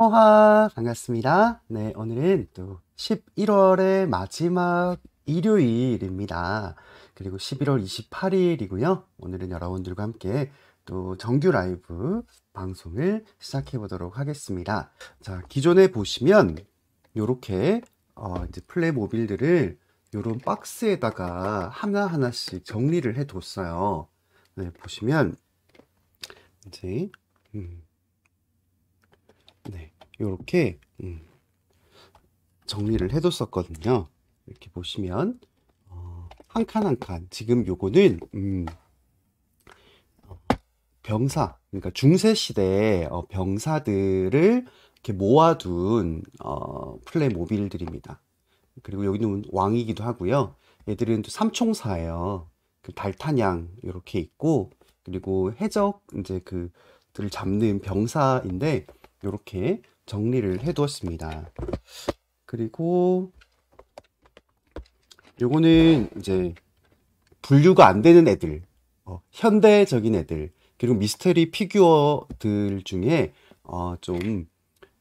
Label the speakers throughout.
Speaker 1: 허하 반갑습니다. 네 오늘은 또 11월의 마지막 일요일입니다. 그리고 11월 28일이고요. 오늘은 여러분들과 함께 또 정규 라이브 방송을 시작해 보도록 하겠습니다. 자 기존에 보시면 이렇게 어, 이제 플레이 모빌들을 요런 박스에다가 하나 하나씩 정리를 해뒀어요. 네 보시면 이제 음. 이렇게 음, 정리를 해뒀었거든요. 이렇게 보시면 어, 한칸 한칸 한 칸. 지금 요거는 음, 어, 병사 그러니까 중세 시대의 어, 병사들을 이렇게 모아둔 어, 플레모빌들입니다. 그리고 여기는 왕이기도 하고요. 얘들은 또 삼총사예요. 그 달탄양 이렇게 있고 그리고 해적 이제 그들을 잡는 병사인데 이렇게 정리를 해 두었습니다. 그리고 요거는 이제 분류가 안 되는 애들, 어, 현대적인 애들, 그리고 미스테리 피규어들 중에 어, 좀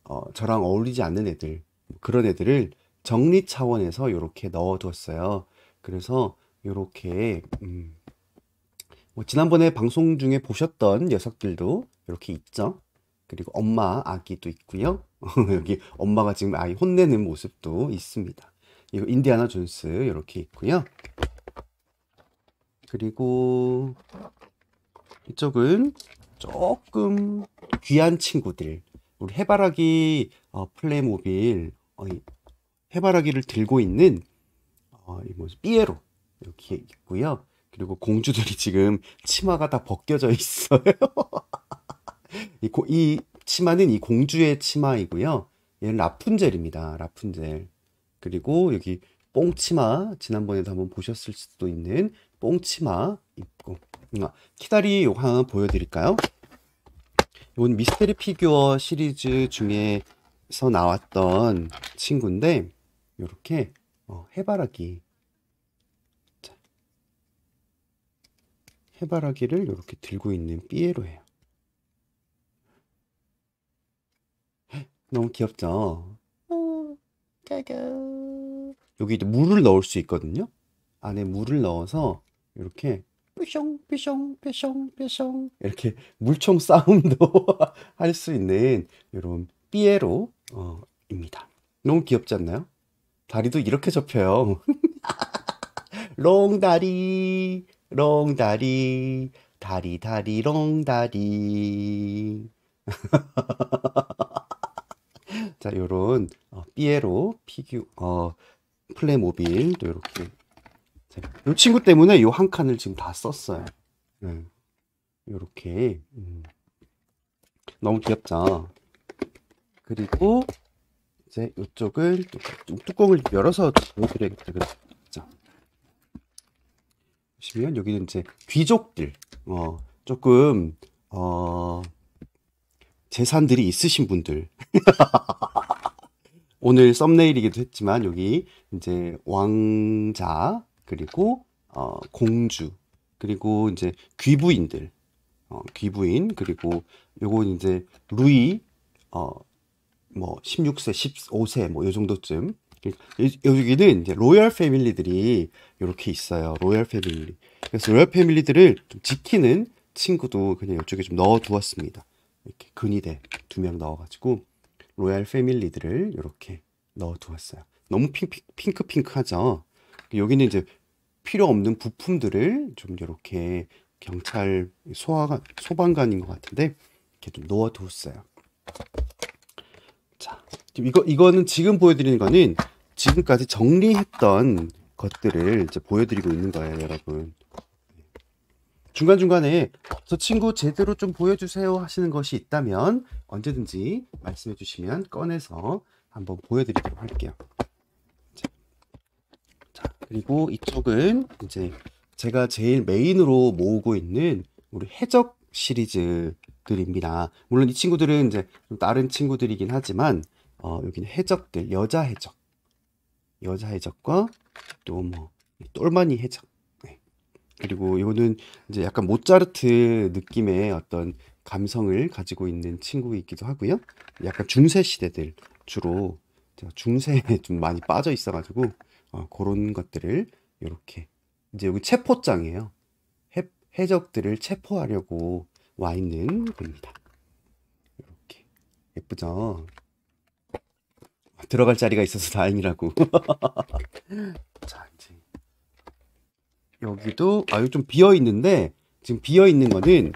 Speaker 1: 어, 저랑 어울리지 않는 애들, 뭐 그런 애들을 정리 차원에서 이렇게 넣어두었어요. 그래서 이렇게 음, 뭐 지난번에 방송 중에 보셨던 녀석들도 이렇게 있죠. 그리고 엄마 아기도 있고요. 여기 엄마가 지금 아이 혼내는 모습도 있습니다. 이거 인디아나 존스 이렇게 있고요. 그리고 이쪽은 조금 귀한 친구들 우리 해바라기 어, 플레이모빌 어, 해바라기를 들고 있는 어, 이 뭐지 삐에로 이렇게 있고요. 그리고 공주들이 지금 치마가 다 벗겨져 있어요. 이, 고, 이 치마는 이 공주의 치마이고요. 얘는 라푼젤입니다. 라푼젤. 그리고 여기 뽕치마 지난번에도 한번 보셨을 수도 있는 뽕치마 입고 아, 키다리 요거 하나 보여드릴까요? 이건 미스테리 피규어 시리즈 중에서 나왔던 친구인데 이렇게 어, 해바라기 자, 해바라기를 이렇게 들고 있는 삐에로예요. 너무 귀엽죠? 어, 여기 물을 넣을 수 있거든요. 안에 물을 넣어서 이렇게 삐숑 삐숑 삐숑 삐숑 이렇게 물총 싸움도 할 수 있는 이런 삐에로입니다. 어, 너무 귀엽지 않나요? 다리도 이렇게 접혀요. 롱다리 롱다리 다리 다리 롱다리 자, 요런 어, 삐에로 피규 어 플레모빌 또 이렇게 요 친구 때문에 요 한 칸을 지금 다 썼어요. 네. 렇게 음. 너무 귀엽죠. 그리고 이제 요쪽을 뚜껑을 열어서 보여드려야겠다. 그죠? 보시면 여기는 이제 귀족들 어 조금 어 재산들이 있으신 분들. 오늘 썸네일이기도 했지만 여기 이제 왕자 그리고 어, 공주 그리고 이제 귀부인들 어, 귀부인 그리고 요건 이제 루이 어, 뭐 16세, 15세 뭐요 정도쯤 여기는 이제 로열 패밀리들이 이렇게 있어요. 로열 패밀리. 그래서 로열 패밀리들을 좀 지키는 친구도 그냥 이쪽에 좀 넣어두었습니다. 이렇게 근위대 두 명 넣어가지고 로얄 패밀리들을 이렇게 넣어두었어요. 너무 핑크, 핑크하죠 여기는 이제 필요 없는 부품들을 좀 이렇게 경찰 소화 소방관인 것 같은데 이렇게 좀 넣어두었어요. 자, 이거 이거는 지금 보여드리는 거는 지금까지 정리했던 것들을 이제 보여드리고 있는 거예요, 여러분. 중간중간에 저 친구 제대로 좀 보여주세요 하시는 것이 있다면 언제든지 말씀해 주시면 꺼내서 한번 보여드리도록 할게요. 자, 그리고 이쪽은 이제 제가 제일 메인으로 모으고 있는 우리 해적 시리즈들입니다. 물론 이 친구들은 이제 다른 친구들이긴 하지만 어, 여기는 해적들, 여자 해적, 여자 해적과 또뭐 똘마니 해적 그리고 이거는 이제 약간 모차르트 느낌의 어떤 감성을 가지고 있는 친구이기도 하고요. 약간 중세 시대들 주로 중세에 좀 많이 빠져 있어가지고 어, 그런 것들을 이렇게 이제 여기 체포장이에요. 해, 해적들을 체포하려고 와 있는 겁니다. 이렇게 예쁘죠? 들어갈 자리가 있어서 다행이라고. 자 이제 여기도 아 여기 좀 비어 있는데 지금 비어 있는 거는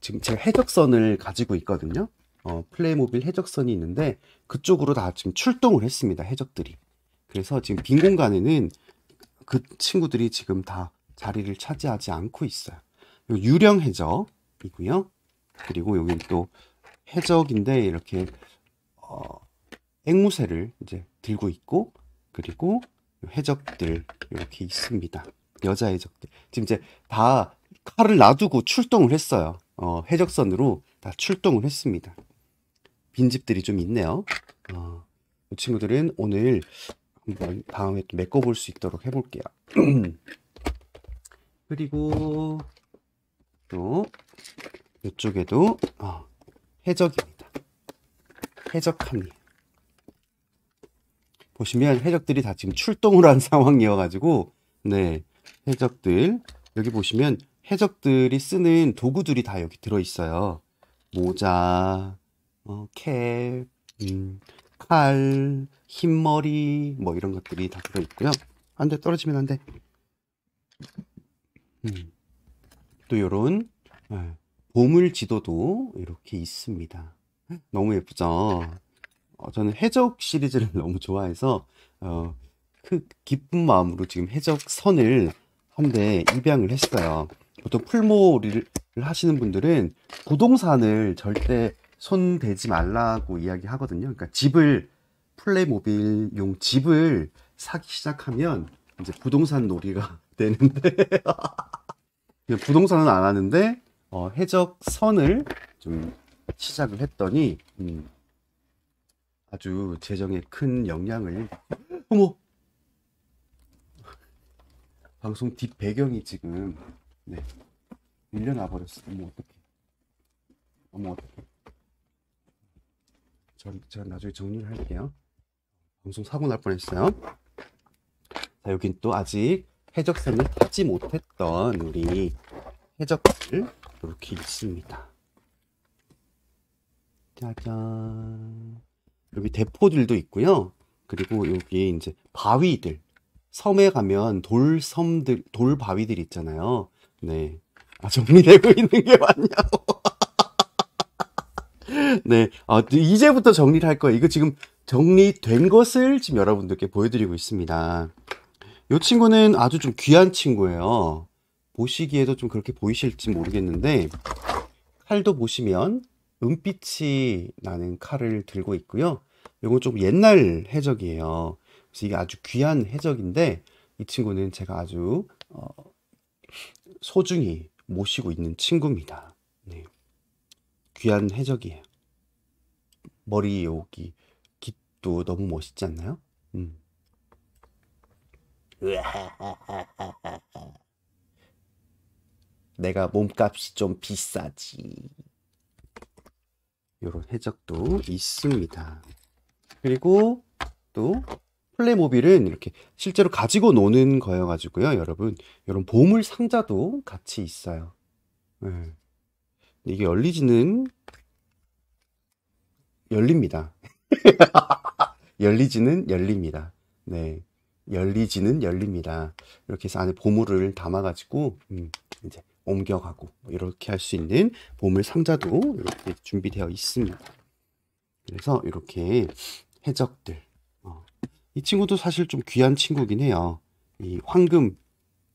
Speaker 1: 지금 제가 해적선을 가지고 있거든요. 어, 플레이모빌 해적선이 있는데 그쪽으로 다 지금 출동을 했습니다. 해적들이. 그래서 지금 빈 공간에는 그 친구들이 지금 다 자리를 차지하지 않고 있어요. 유령 해적이고요. 그리고 여기 또 해적인데 이렇게 어, 앵무새를 이제 들고 있고 그리고 해적들 이렇게 있습니다. 여자 의적들 지금 이제 다 칼을 놔두고 출동을 했어요. 어, 해적선으로 다 출동을 했습니다. 빈집들이 좀 있네요. 어, 이 그 친구들은 오늘 한번 다음에 또 메꿔볼 수 있도록 해볼게요. 그리고 또 이쪽에도 어, 해적입니다. 해적함이 보시면 해적들이 다 지금 출동을 한 상황이어가지고 네 해적들. 여기 보시면 해적들이 쓰는 도구들이 다 여기 들어있어요. 모자, 어, 캡, 음, 칼, 흰머리, 뭐 이런 것들이 다 들어있고요. 안 돼, 떨어지면 안 돼. 음, 또 요런 예, 보물 지도도 이렇게 있습니다. 너무 예쁘죠? 어, 저는 해적 시리즈를 너무 좋아해서 어, 그 기쁜 마음으로 지금 해적선을 한데 입양을 했어요. 보통 풀모를 하시는 분들은 부동산을 절대 손 대지 말라고 이야기하거든요. 그러니까 집을 플레이모빌용 집을 사기 시작하면 이제 부동산 놀이가 되는데 부동산은 안 하는데 어, 해적선을 좀 시작을 했더니 음, 아주 재정에 큰 영향을 어머 방송 뒷 배경이 지금 네 밀려나 버렸어. 어머 어떡해. 어머 어떡해. 저, 제 나중에 정리를 할게요. 방송 사고 날 뻔했어요. 자 여긴 또 아직 해적선을 타지 못했던 우리 해적들 이렇게 있습니다. 짜잔. 여기 대포들도 있고요. 그리고 여기 이제 바위들 섬에 가면 돌섬들, 돌바위들 있잖아요. 네. 아, 정리되고 있는 게 맞냐고. 네. 아, 이제부터 정리를 할 거예요. 이거 지금 정리된 것을 지금 여러분들께 보여드리고 있습니다. 이 친구는 아주 좀 귀한 친구예요. 보시기에도 좀 그렇게 보이실지 모르겠는데, 칼도 보시면 은빛이 나는 칼을 들고 있고요. 이건 좀 옛날 해적이에요. 그래서 이게 아주 귀한 해적인데 이 친구는 제가 아주 어, 소중히 모시고 있는 친구입니다. 네. 귀한 해적이에요. 머리 여기 깃도 너무 멋있지 않나요? 음. 내가 몸값이 좀 비싸지. 이런 해적도 있습니다. 그리고 또 플레모빌은 이렇게 실제로 가지고 노는 거여가지고요, 여러분. 이런 보물 상자도 같이 있어요. 네. 이게 열리지는 열립니다. 열리지는 열립니다. 네, 열리지는 열립니다. 이렇게 해서 안에 보물을 담아가지고 음, 이제 옮겨가고 뭐 이렇게 할 수 있는 보물 상자도 이렇게 준비되어 있습니다. 그래서 이렇게 해적들 이 친구도 사실 좀 귀한 친구긴 해요. 이 황금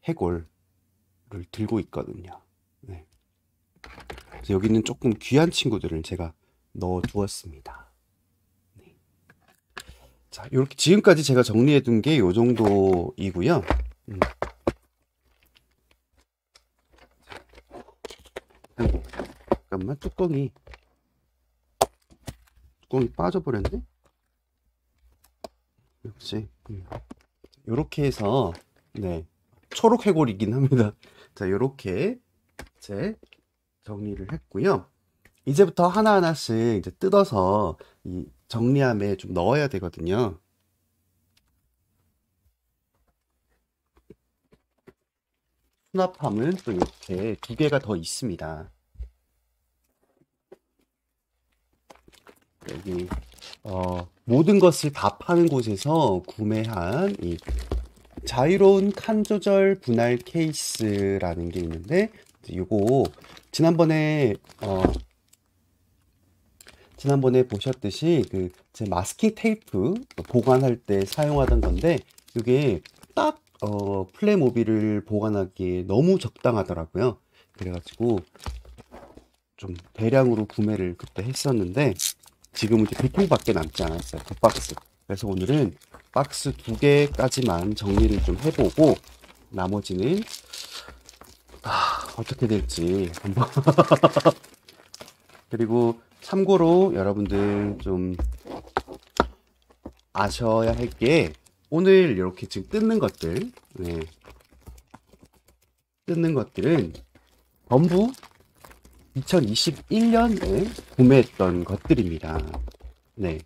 Speaker 1: 해골을 들고 있거든요. 네. 그래서 여기는 조금 귀한 친구들을 제가 넣어 두었습니다. 네. 자, 이렇게 지금까지 제가 정리해 둔게 이 정도이고요. 음. 음. 잠깐만 뚜껑이 뚜껑이 빠져버렸네. 역시 이렇게 음. 해서 네 초록 해골이긴 합니다. 자 이렇게 이제 정리를 했고요. 이제부터 하나하나씩 이제 뜯어서 이 정리함에 좀 넣어야 되거든요. 수납함은 또 이렇게 두 개가 더 있습니다. 여기 어, 모든 것을 다 파는 곳에서 구매한 이 자유로운 칸 조절 분할 케이스라는 게 있는데 이거 지난번에 어, 지난번에 보셨듯이 그 제 마스킹 테이프 보관할 때 사용하던 건데 이게 딱 어, 플레모빌을 보관하기에 너무 적당하더라고요. 그래가지고 좀 대량으로 구매를 그때 했었는데 지금 이제 1 0 0 k 밖에 남지 않았어요. 1박스 그 그래서 오늘은 박스 두 개까지만 정리를 좀 해보고 나머지는 아, 어떻게 될지 한번 그리고 참고로 여러분들 좀 아셔야 할 게 오늘 이렇게 지금 뜯는 것들 네. 뜯는 것들은 전부 2021년에 구매했던 것들입니다. 네.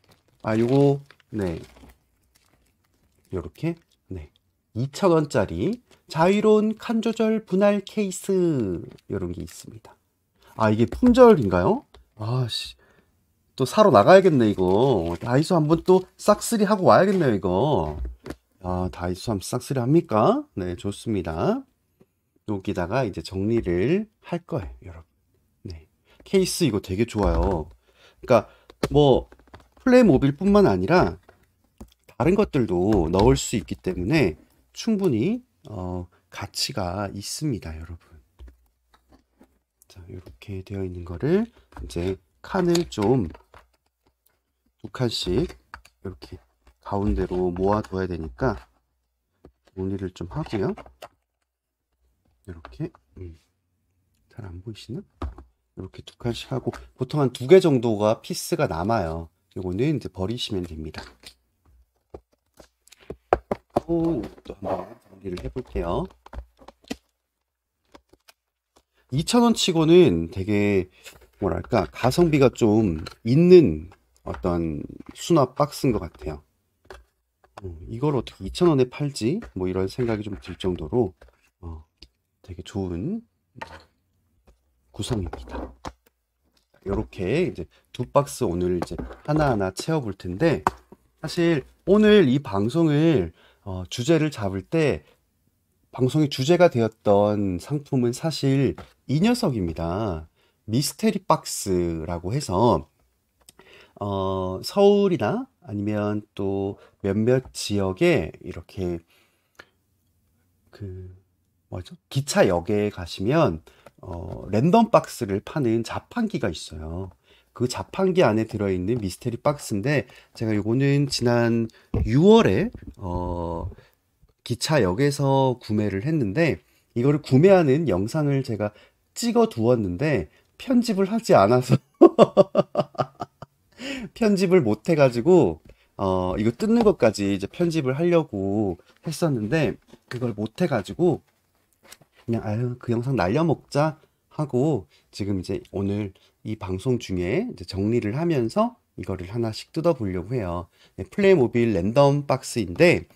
Speaker 1: 아, 요거, 네. 요렇게, 네. 2,000원짜리 자유로운 칸 조절 분할 케이스, 요런 게 있습니다. 아, 이게 품절인가요? 아씨. 또 사러 나가야겠네, 이거. 다이소 한번 또 싹쓸이 하고 와야겠네요, 이거. 아, 다이소 한번 싹쓸이 합니까? 네, 좋습니다. 여기다가 이제 정리를 할 거예요, 여러분. 케이스 이거 되게 좋아요. 그러니까 뭐 플레이모빌뿐만 아니라 다른 것들도 넣을 수 있기 때문에 충분히 어, 가치가 있습니다, 여러분. 자, 이렇게 되어 있는 거를 이제 칸을 좀 두 칸씩 이렇게 가운데로 모아둬야 되니까 정리를 좀 하고요. 이렇게 음, 잘 안 보이시나? 이렇게 두 칸씩 하고 보통 한 두 개 정도가 피스가 남아요. 이거는 이제 버리시면 됩니다. 또 한 번 정리를 해볼게요. 2,000원 치고는 되게 뭐랄까 가성비가 좀 있는 어떤 수납 박스인 것 같아요. 어, 이걸 어떻게 2,000원에 팔지? 뭐 이런 생각이 좀 들 정도로 어, 되게 좋은 구성입니다. 이렇게 이제 두 박스 오늘 이제 하나하나 채워볼 텐데 사실 오늘 이 방송을 어, 주제를 잡을 때 방송의 주제가 되었던 상품은 사실 이 녀석입니다. 미스테리 박스라고 해서 어, 서울이나 아니면 또 몇몇 지역에 이렇게 그 뭐죠 기차역에 가시면 어, 랜덤 박스를 파는 자판기가 있어요. 그 자판기 안에 들어있는 미스테리 박스인데 제가 요거는 지난 6월에 어, 기차역에서 구매를 했는데 이거를 구매하는 영상을 제가 찍어 두었는데 편집을 하지 않아서 편집을 못 해가지고 어, 이거 뜯는 것까지 이제 편집을 하려고 했었는데 그걸 못 해가지고 그냥 아유 그 영상 날려먹자 하고 지금 이제 오늘 이 방송 중에 정리를 하면서 이거를 하나씩 뜯어 보려고 해요. 네, 플레이모빌 랜덤 박스인데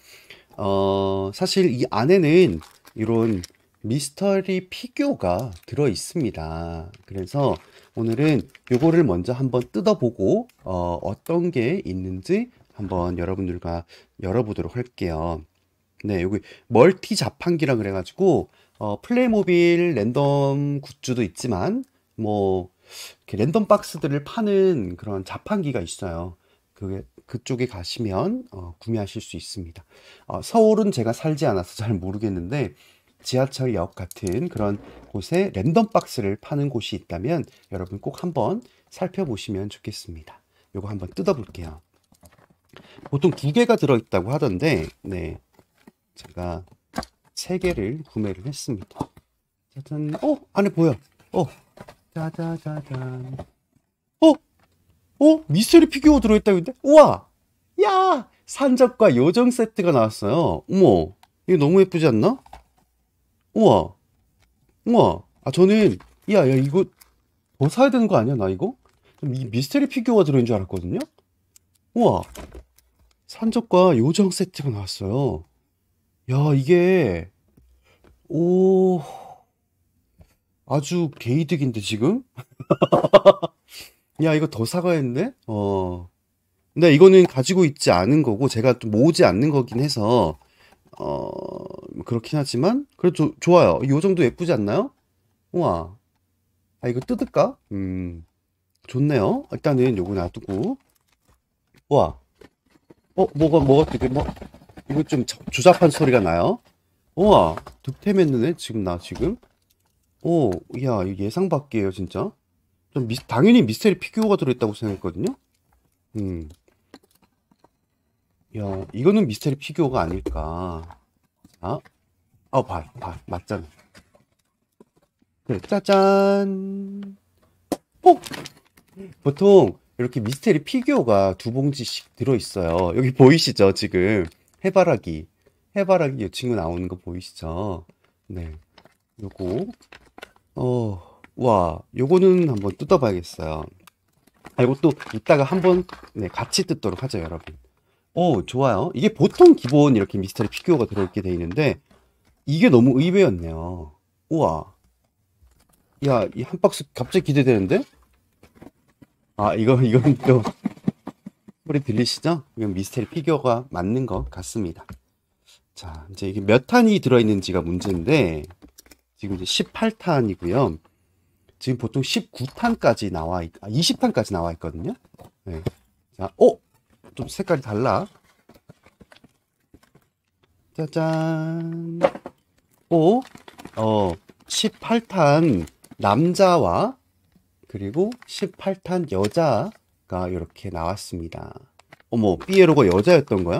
Speaker 1: 어, 사실 이 안에는 이런 미스터리 피규어가 들어 있습니다. 그래서 오늘은 요거를 먼저 한번 뜯어보고 어, 어떤 게 있는지 한번 여러분들과 열어보도록 할게요. 네, 여기 멀티 자판기라 그래가지고 어, 플레이모빌 랜덤 굿즈도 있지만 뭐 이렇게 랜덤 박스들을 파는 그런 자판기가 있어요. 그게 그쪽에 가시면 어, 구매하실 수 있습니다. 어, 서울은 제가 살지 않아서 잘 모르겠는데 지하철역 같은 그런 곳에 랜덤 박스를 파는 곳이 있다면 여러분 꼭 한번 살펴보시면 좋겠습니다. 요거 한번 뜯어볼게요. 보통 두 개가 들어있다고 하던데, 네. 제가 3개를 구매를 했습니다. 짜잔. 어, 안에 보여. 어. 짜자자잔. 어? 어? 미스터리 피규어 들어있다, 근데? 우와! 야! 산적과 요정 세트가 나왔어요. 어머. 이거 너무 예쁘지 않나? 우와. 우와. 아, 저는, 야, 야, 이거 더 사야 되는 거 아니야, 나 이거? 이 미스터리 피규어가 들어있는 줄 알았거든요? 우와. 산적과 요정 세트가 나왔어요. 야, 이게, 오, 아주 개이득인데, 지금? 야, 이거 더 사과했네? 어. 근데 이거는 가지고 있지 않은 거고, 제가 좀 모으지 않는 거긴 해서, 어, 그렇긴 하지만, 그래도 조, 좋아요. 이 정도 예쁘지 않나요? 우와. 아, 이거 뜯을까? 음, 좋네요. 일단은 요거 놔두고. 우와. 어, 뭐가, 뭐가 되게, 뭐, 이거 좀조잡한 소리가 나요? 우와 득템했는 네, 지금 나 지금 오 이야 예상 밖이에요 진짜 좀 미, 당연히 미스테리 피규어가 들어있다고 생각했거든요 음 야, 이거는 미스테리 피규어가 아닐까 아, 아, 봐, 봐, 맞잖아 그래, 네, 짜잔 오! 보통 이렇게 미스테리 피규어가 두 봉지씩 들어있어요 여기 보이시죠 지금 해바라기 해바라기 이 친구 나오는 거 보이시죠? 네 요거 어와 요거는 한번 뜯어봐야겠어요 이것도 아, 이따가 한번 네, 같이 뜯도록 하죠 여러분 오 좋아요 이게 보통 기본 이렇게 미스터리 피규어가 들어있게 돼 있는데 이게 너무 의외였네요 우와 야이 한 박스 갑자기 기대되는데 아 이거 이건 또 소리 들리시죠? 이건 미스테리 피규어가 맞는 것 같습니다. 자, 이제 이게 몇 탄이 들어있는지가 문제인데, 지금 이제 18탄이고요. 지금 보통 19탄까지 나와, 있, 아, 20탄까지 나와 있거든요. 네. 자, 오! 어? 좀 색깔이 달라. 짜잔. 오, 어, 18탄 남자와 그리고 18탄 여자 가 이렇게 나왔습니다. 어머, 삐에로가 여자였던 거야?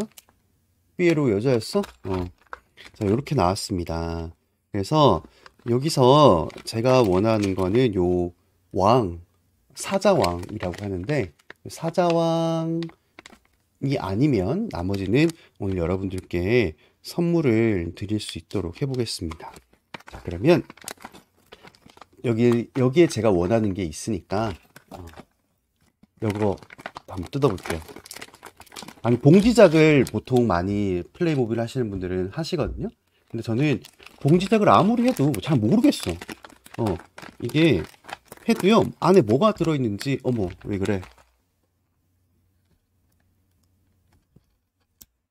Speaker 1: 삐에로 여자였어? 어. 자, 이렇게 나왔습니다. 그래서 여기서 제가 원하는 거는 요 왕, 사자왕이라고 하는데 사자왕이 아니면 나머지는 오늘 여러분들께 선물을 드릴 수 있도록 해보겠습니다. 자, 그러면 여기, 여기에 제가 원하는 게 있으니까 어. 요거 한번 뜯어볼게요 아니 봉지작을 보통 많이 플레이모빌 하시는 분들은 하시거든요 근데 저는 봉지작을 아무리 해도 잘 모르겠어 어 이게 해도요 안에 뭐가 들어있는지 어머 왜 그래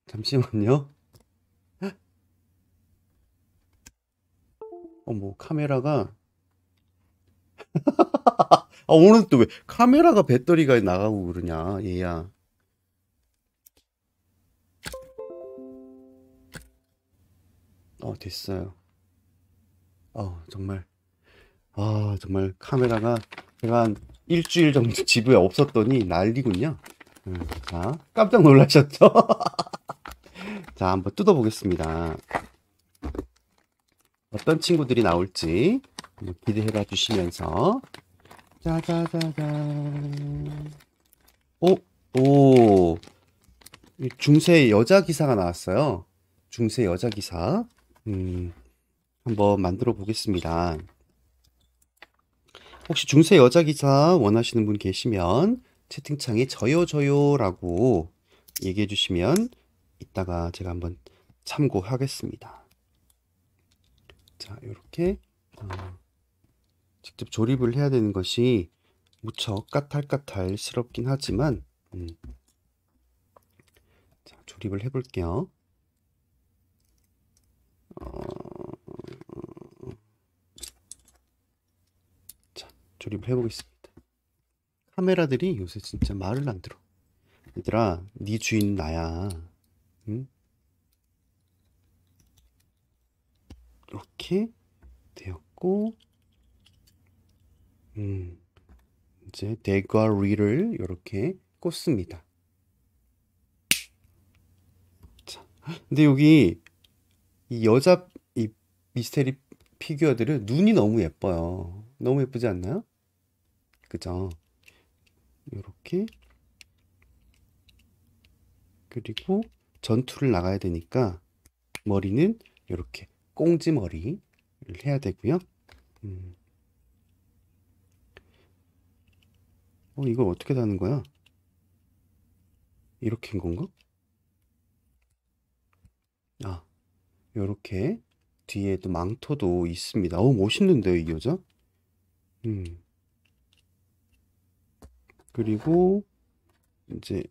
Speaker 1: 잠시만요 어머 카메라가 아, 오늘 또 왜 카메라가 배터리가 나가고 그러냐 얘야 어 됐어요 어 정말 아 정말 카메라가 제가 한 일주일 정도 집에 없었더니 난리군요 음, 자 깜짝 놀라셨죠 자 한번 뜯어 보겠습니다 어떤 친구들이 나올지 기대해 봐 주시면서 짜자자잔 어? 오, 오 중세 여자 기사가 나왔어요 중세 여자 기사 음, 한번 만들어 보겠습니다 혹시 중세 여자 기사 원하시는 분 계시면 채팅창에 저요 저요 라고 얘기해 주시면 이따가 제가 한번 참고하겠습니다 자 이렇게 어. 직접 조립을 해야 되는 것이 무척 까탈까탈스럽긴 하지만 음. 자, 조립을 해볼게요. 어... 자, 조립을 해보겠습니다. 카메라들이 요새 진짜 말을 안 들어. 얘들아, 네 주인 나야. 응? 음? 이렇게 되었고 음, 이제 대가리를 이렇게 꽂습니다. 자, 근데 여기 이 여자 이 미스테리 피규어들은 눈이 너무 예뻐요. 너무 예쁘지 않나요? 그죠? 이렇게 그리고 전투를 나가야 되니까 머리는 이렇게 꽁지 머리를 해야 되고요. 음. 어, 이걸 어떻게 다는 거야? 이렇게인 건가? 아, 요렇게 뒤에 또 망토도 있습니다. 어, 멋있는데요, 이 여자? 음. 그리고 이제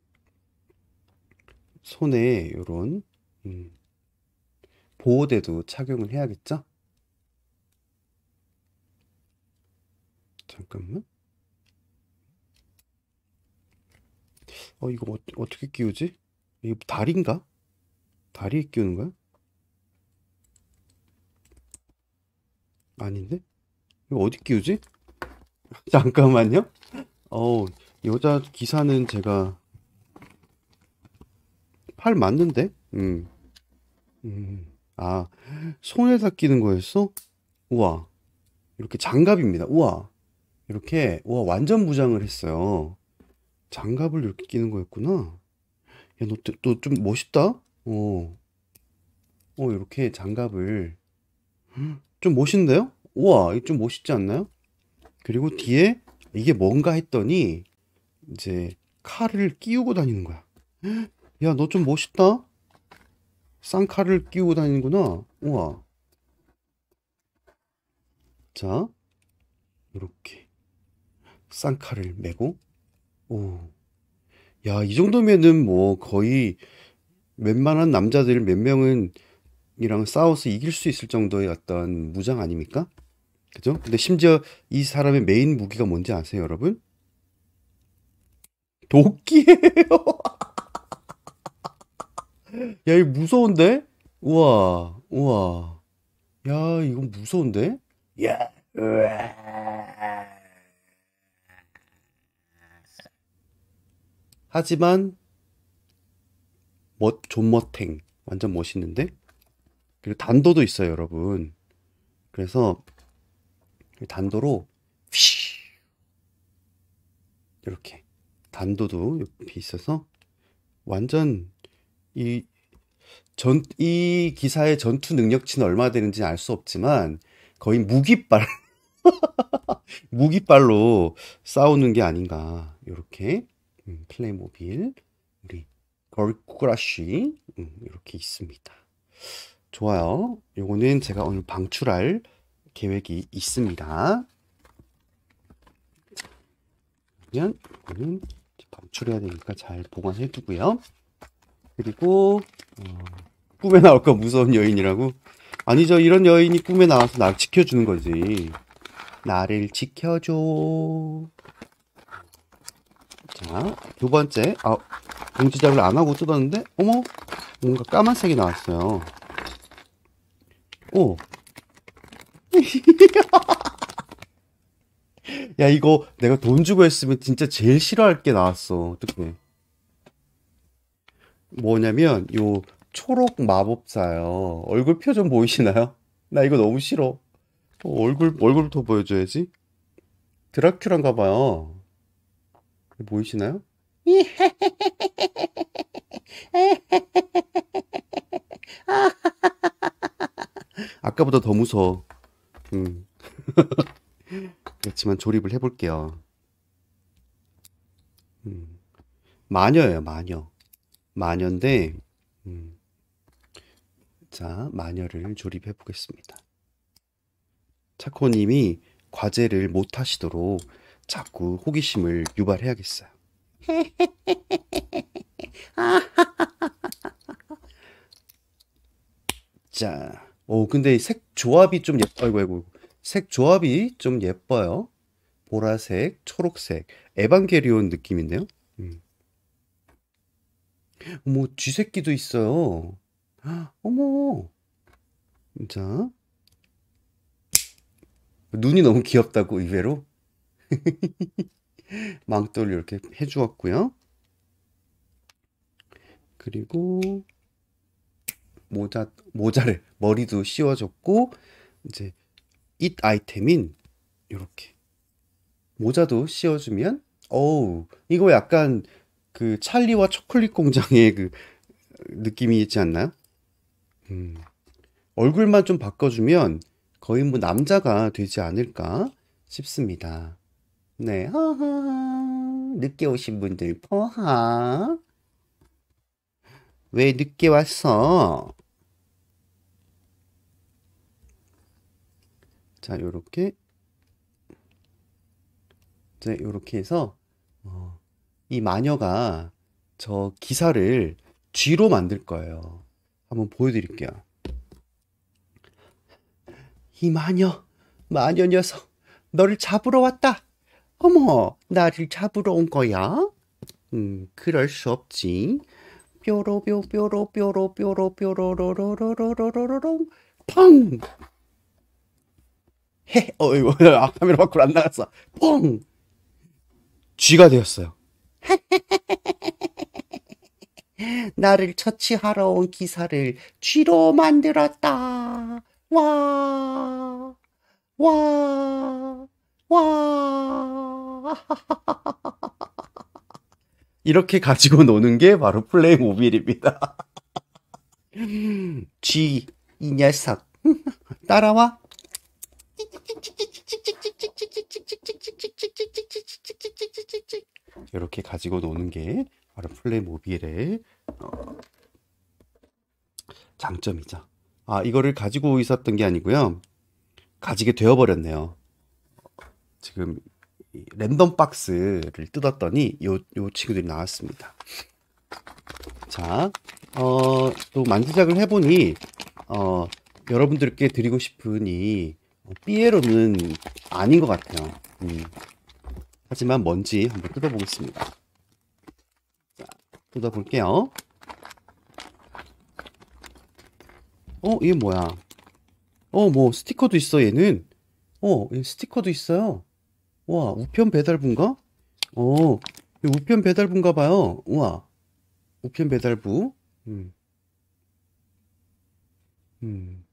Speaker 1: 손에 요런 음, 보호대도 착용을 해야겠죠? 잠깐만. 어 이거 어, 어떻게 끼우지? 이거 다리인가? 다리에 끼우는 거야? 아닌데? 이거 어디 끼우지? 잠깐만요. 어 여자 기사는 제가 팔 맞는데? 음. 음. 아, 손에다 끼는 거였어? 우와. 이렇게 장갑입니다. 우와. 이렇게, 우와, 완전 무장을 했어요. 장갑을 이렇게 끼는 거였구나. 야, 너, 너좀 멋있다? 어. 어, 이렇게 장갑을. 좀 멋있는데요? 우와, 이거 좀 멋있지 않나요? 그리고 뒤에 이게 뭔가 했더니 이제 칼을 끼우고 다니는 거야. 야, 너 좀 멋있다? 쌍칼을 끼우고 다니는구나. 우와. 자, 이렇게 쌍칼을 메고 오. 야, 이 정도면은 뭐 거의 웬만한 남자들 몇 명은 이랑 싸워서 이길 수 있을 정도의 어떤 무장 아닙니까? 그죠? 근데 심지어 이 사람의 메인 무기가 뭔지 아세요, 여러분? 도끼예요. 야, 이거 무서운데? 우와, 우와. 야, 이건 무서운데? 야, 으아. 하지만 멋 존멋탱 완전 멋있는데 그리고 단도도 있어요 여러분 그래서 단도로 휘 이렇게 단도도 옆에 있어서 완전 이 전 이 기사의 전투 능력치는 얼마 되는지 알 수 없지만 거의 무기발무기발로 싸우는 게 아닌가 이렇게 음, 플레이모빌, 우리 걸크러쉬 음, 이렇게 있습니다. 좋아요. 요거는 제가 오늘 방출할 계획이 있습니다. 그러면 이거는 방출해야 되니까 잘 보관해 두고요. 그리고 어, 꿈에 나올 거 무서운 여인이라고 아니죠. 이런 여인이 꿈에 나와서 날 지켜주는 거지. 나를 지켜줘. 자, 두 번째. 아, 봉지 작을안 하고 뜯었는데, 어머, 뭔가 까만색이 나왔어요. 오. 야, 이거 내가 돈 주고 했으면 진짜 제일 싫어할 게 나왔어. 어떡해. 뭐냐면, 요 초록 마법사요. 얼굴 표정 보이시나요? 나 이거 너무 싫어. 어, 얼굴, 얼굴부터 보여줘야지. 드라큘라인가 봐요. 보이시나요? 아까보다 더 무서워. 음. 그렇지만 조립을 해볼게요. 음. 마녀예요, 마녀. 마녀인데, 음. 자, 마녀를 조립해 보겠습니다. 차코님이 과제를 못 하시도록 자꾸 호기심을 유발해야겠어요. 자, 오 근데 색 조합이 좀 예뻐. 아이고 아이고. 색 조합이 좀 예뻐요. 보라색, 초록색, 에반게리온 느낌인데요. 음. 어머, 쥐새끼도 있어요. 어머. 자. 눈이 너무 귀엽다고 의외로. 망토를 이렇게 해주었고요. 그리고 모자 모자를 머리도 씌워줬고 이제 잇 아이템인 이렇게 모자도 씌워주면 어우 이거 약간 그 찰리와 초콜릿 공장의 그 느낌이 있지 않나요? 음, 얼굴만 좀 바꿔주면 거의 뭐 남자가 되지 않을까 싶습니다. 네, 허허. 늦게 오신 분들 포하. 왜 늦게 왔어? 자, 요렇게. 자, 요렇게 해서 어, 이 마녀가 저 기사를 쥐로 만들 거예요. 한번 보여드릴게요. 이 마녀, 마녀 녀석, 너를 잡으러 왔다. 어머, 나를 잡으러 온 거야? 음, 그럴 수 없지. 뾰로 뾰 뾰로 뾰로 뾰로 뾰로로로로로로롱 펑. 헤, 어, 이거 아, 카메라 밖으로 안 나갔어. 펑. 쥐가 되었어요. 나를 처치하러 온 기사를 쥐로 만들었다. 와, 와. 와 이렇게 가지고 노는 게 바로 플레이 모빌입니다. G 이 녀석 따라와. 이렇게 가지고 노는 게 바로 플레이 모빌의 어, 장점이죠. 아 이거를 가지고 있었던 게 아니고요. 가지게 되어버렸네요. 지금 랜덤 박스를 뜯었더니 요, 요 친구들이 나왔습니다. 자, 어, 또 만지작을 해보니, 어, 여러분들께 드리고 싶은 이 삐에로는 아닌 것 같아요. 음. 하지만 뭔지 한번 뜯어보겠습니다. 자, 뜯어볼게요. 어, 이게 뭐야? 어, 뭐, 스티커도 있어, 얘는. 어, 스티커도 있어요. 와, 우편 배달부인가? 어, 우편 배달부인가 봐요. 우와, 우편 배달부. 음. 음.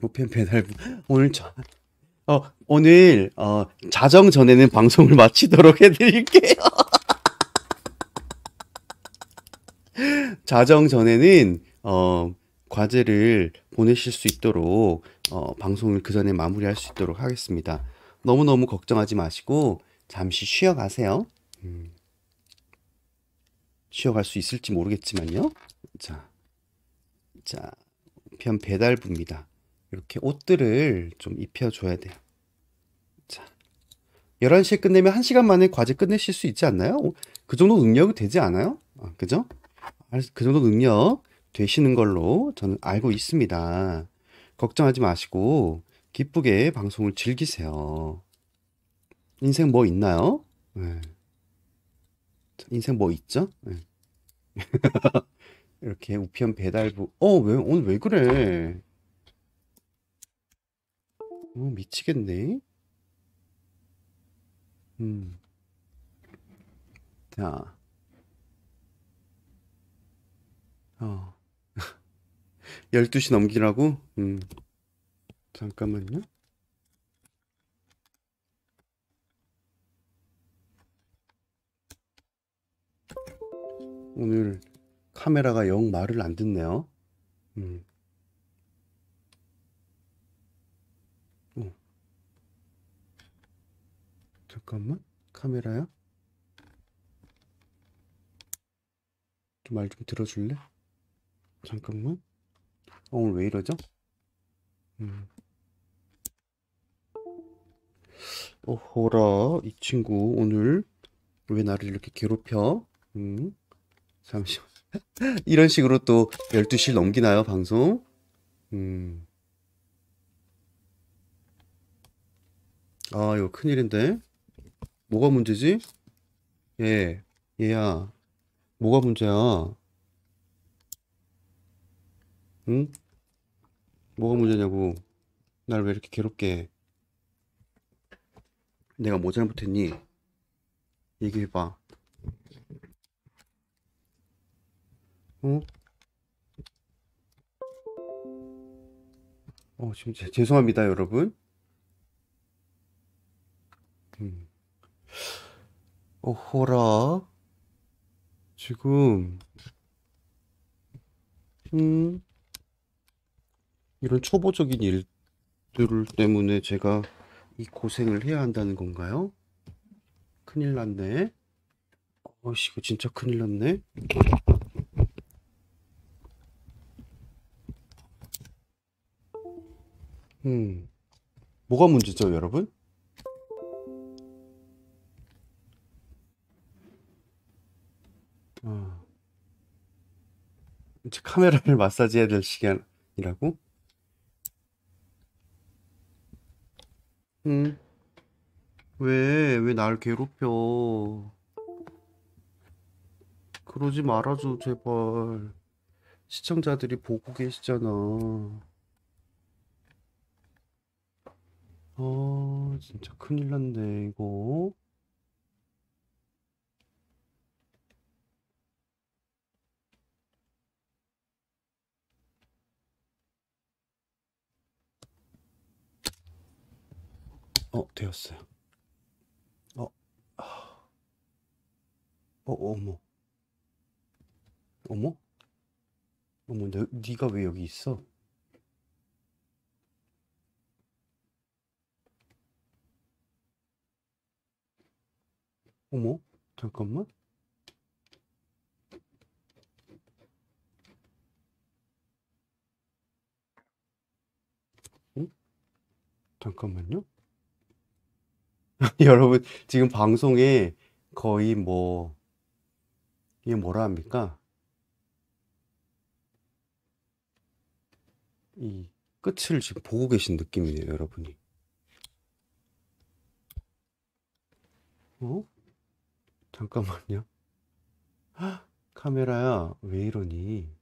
Speaker 1: 우편 배달부. 오늘 저, 어, 오늘, 어, 자정 전에는 방송을 마치도록 해드릴게요. 자정 전에는, 어, 과제를 보내실 수 있도록, 어, 방송을 그 전에 마무리할 수 있도록 하겠습니다. 너무너무 걱정하지 마시고 잠시 쉬어가세요. 음. 쉬어갈 수 있을지 모르겠지만요. 자, 자, 우편 배달부입니다. 이렇게 옷들을 좀 입혀줘야 돼요. 자, 11시에 끝내면 1시간 만에 과제 끝내실 수 있지 않나요? 그 정도 능력이 되지 않아요? 아, 그죠? 그 정도 능력 되시는 걸로 저는 알고 있습니다. 걱정하지 마시고 기쁘게 방송을 즐기세요. 인생 뭐 있나요? 네. 인생 뭐 있죠? 네. 이렇게 우편 배달부. 어, 왜, 오늘 왜 그래? 어, 미치겠네. 음. 자. 어. 12시 넘기라고? 음. 잠깐만요. 오늘 카메라가 영 말을 안 듣네요. 음. 잠깐만 카메라야? 말좀 들어줄래? 잠깐만. 어, 오늘 왜 이러죠? 음. 오호라 이 친구 오늘 왜 나를 이렇게 괴롭혀? 음, 잠시만 이런 식으로 또1 2시 넘기나요 방송? 음. 아 이거 큰일인데 뭐가 문제지? 예 얘야 뭐가 문제야? 응? 뭐가 문제냐고 날 왜 이렇게 괴롭게 해? 내가 뭐 잘못했니? 얘기해봐. 어? 어, 지금 제, 죄송합니다, 여러분. 음. 어허라. 지금, 음, 이런 초보적인 일들 때문에 제가 이 고생을 해야 한다는 건가요? 큰일 났네. 어이씨, 이거 진짜 큰일 났네. 음, 뭐가 문제죠, 여러분? 아, 이제 카메라를 마사지해야 될 시간이라고? 응. 왜, 왜 날 괴롭혀. 그러지 말아줘, 제발. 시청자들이 보고 계시잖아. 아, 진짜 큰일 났네, 이거. 어 되었어요 어, 어 어머 어머 어머 너, 네가 왜 여기 있어 어머 잠깐만 응? 잠깐만요 여러분, 지금 방송에 거의 뭐, 이게 뭐라 합니까? 이 끝을 지금 보고 계신 느낌이에요, 여러분이. 어? 잠깐만요. 카메라야, 왜 이러니?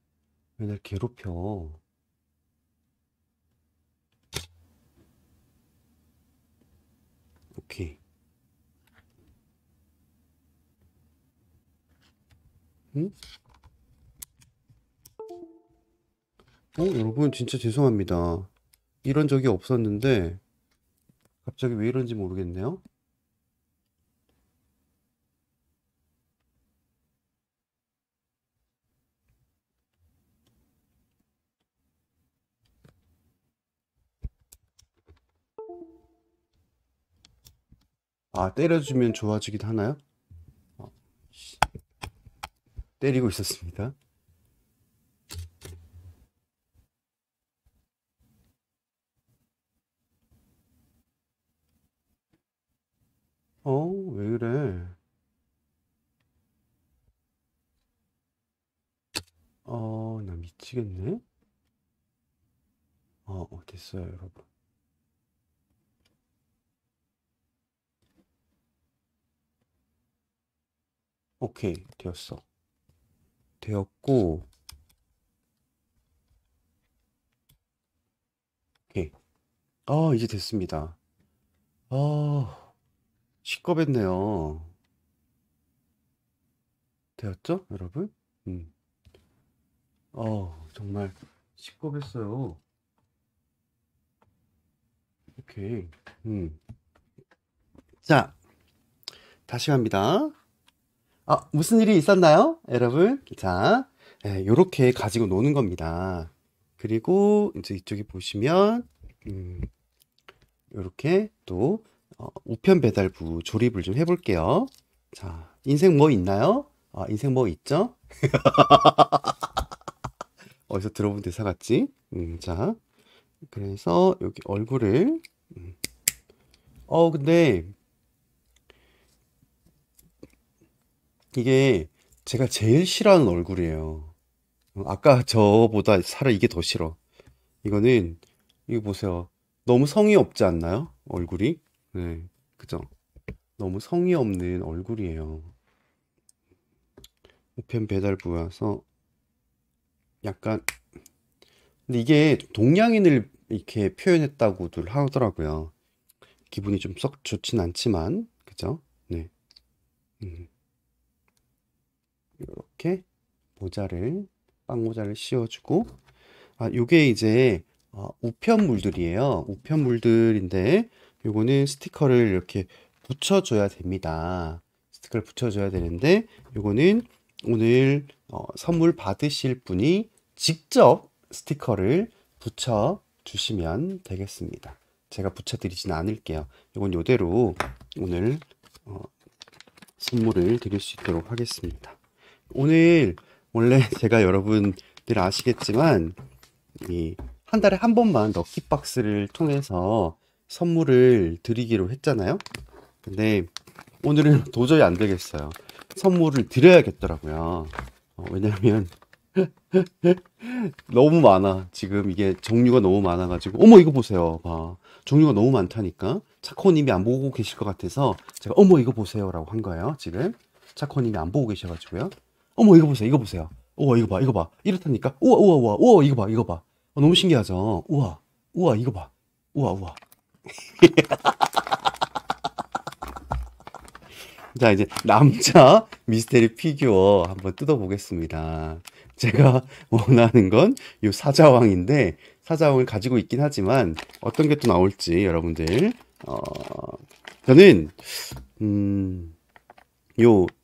Speaker 1: 왜 날 괴롭혀? 오케이. 응? 어, 여러분 진짜 죄송합니다. 이런 적이 없었는데 갑자기 왜 이런지 모르겠네요. 아 때려주면 좋아지긴 하나요? 어, 때리고 있었습니다. 어, 왜 그래? 어, 나 미치겠네? 어, 어 됐어요, 여러분. 오케이 되었어 되었고 오케이 아 이제 됐습니다 아시꺼했네요 되었죠 여러분? 음. 어 정말 시꺼했어요 오케이 음. 자 다시 갑니다 아, 무슨 일이 있었나요? 여러분. 자, 예, 요렇게 가지고 노는 겁니다. 그리고 이제 이쪽에 보시면, 음, 요렇게 또, 어, 우편 배달부 조립을 좀 해볼게요. 자, 인생 뭐 있나요? 아, 인생 뭐 있죠? 어디서 들어본 대사 같지? 음, 자, 그래서 여기 얼굴을, 음. 어, 근데 이게 제가 제일 싫어하는 얼굴이에요. 아까 저보다 살아 이게 더 싫어. 이거는 이거 보세요. 너무 성의 없지 않나요? 얼굴이? 네, 그죠? 너무 성의 없는 얼굴이에요. 우편 배달부여서 약간 근데 이게 동양인을 이렇게 표현했다고들 하더라고요. 기분이 좀 썩 좋진 않지만 그죠? 네. 음. 이렇게 모자를 빵모자를 씌워주고 아 요게 이제 어, 우편물들이에요. 우편물들인데 요거는 스티커를 이렇게 붙여줘야 됩니다. 스티커를 붙여줘야 되는데 요거는 오늘 어, 선물 받으실 분이 직접 스티커를 붙여 주시면 되겠습니다. 제가 붙여드리진 않을게요. 이건 이대로 오늘 어, 선물을 드릴 수 있도록 하겠습니다. 오늘 원래 제가 여러분들 아시겠지만 이한 달에 한 번만 럭키 박스를 통해서 선물을 드리기로 했잖아요. 근데 오늘은 도저히 안 되겠어요. 선물을 드려야겠더라고요. 어, 왜냐면 너무 많아. 지금 이게 종류가 너무 많아가지고. 어머, 이거 보세요. 봐. 종류가 너무 많다니까. 차코님이 안 보고 계실 것 같아서 제가 어머, 이거 보세요. 라고 한 거예요. 지금. 차코님이 안 보고 계셔가지고요. 어머 이거 보세요 이거 보세요 우와 이거 봐 이거 봐 이렇다니까 우와 우와 우와 우와 이거 봐 이거 봐 어, 너무 신기하죠 우와 우와 이거 봐 우와 우와 자 이제 남자 미스테리 피규어 한번 뜯어보겠습니다 제가 원하는 건 요 사자왕인데 사자왕을 가지고 있긴 하지만 어떤 게 또 나올지 여러분들 어 저는 음요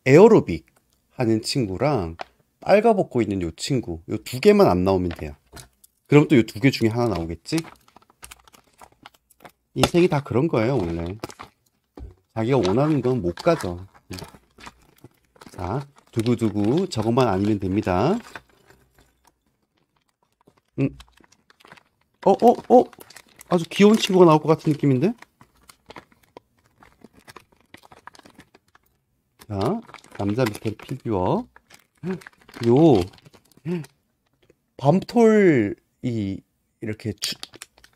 Speaker 1: 에어로빅 하는 친구랑 빨가벗고 있는 요 친구 요 두 개만 안 나오면 돼요 그럼 또 요 두 개 중에 하나 나오겠지? 인생이 다 그런 거예요 원래 자기가 원하는 건 못가져자 두구두구 저것만 아니면 됩니다 음. 어, 어, 어? 아주 귀여운 친구가 나올 것 같은 느낌인데? 자, 남자 미스터리 피규어. 요 밤톨이 이렇게 주,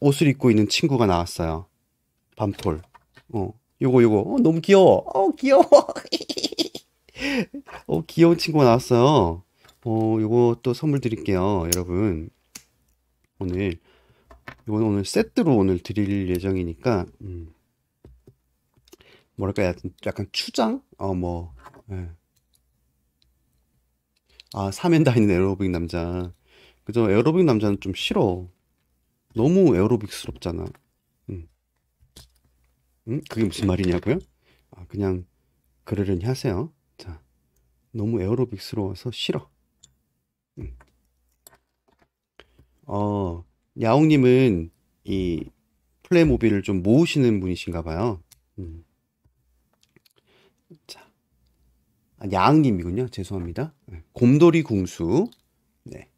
Speaker 1: 옷을 입고 있는 친구가 나왔어요. 밤톨. 어, 요거 요거. 어, 너무 귀여워. 어, 귀여워. 어, 귀여운 친구가 나왔어요. 어, 요거 또 선물 드릴게요, 여러분. 오늘 이건 오늘 세트로 오늘 드릴 예정이니까 음. 뭐랄까 약 약간 추장 어뭐 네. 아, 사면 다니는 에어로빅 남자. 그죠 에어로빅 남자는 좀 싫어. 너무 에어로빅스럽잖아. 응. 음. 응? 음? 그게 무슨 네. 말이냐고요? 아, 그냥 그러려니 하세요. 자, 너무 에어로빅스러워서 싫어. 음. 어, 야옹님은 이 플레이모빌을 좀 모으시는 분이신가 봐요. 음. 자, 아, 양님이군요. 죄송합니다. 네. 곰돌이 궁수. 네.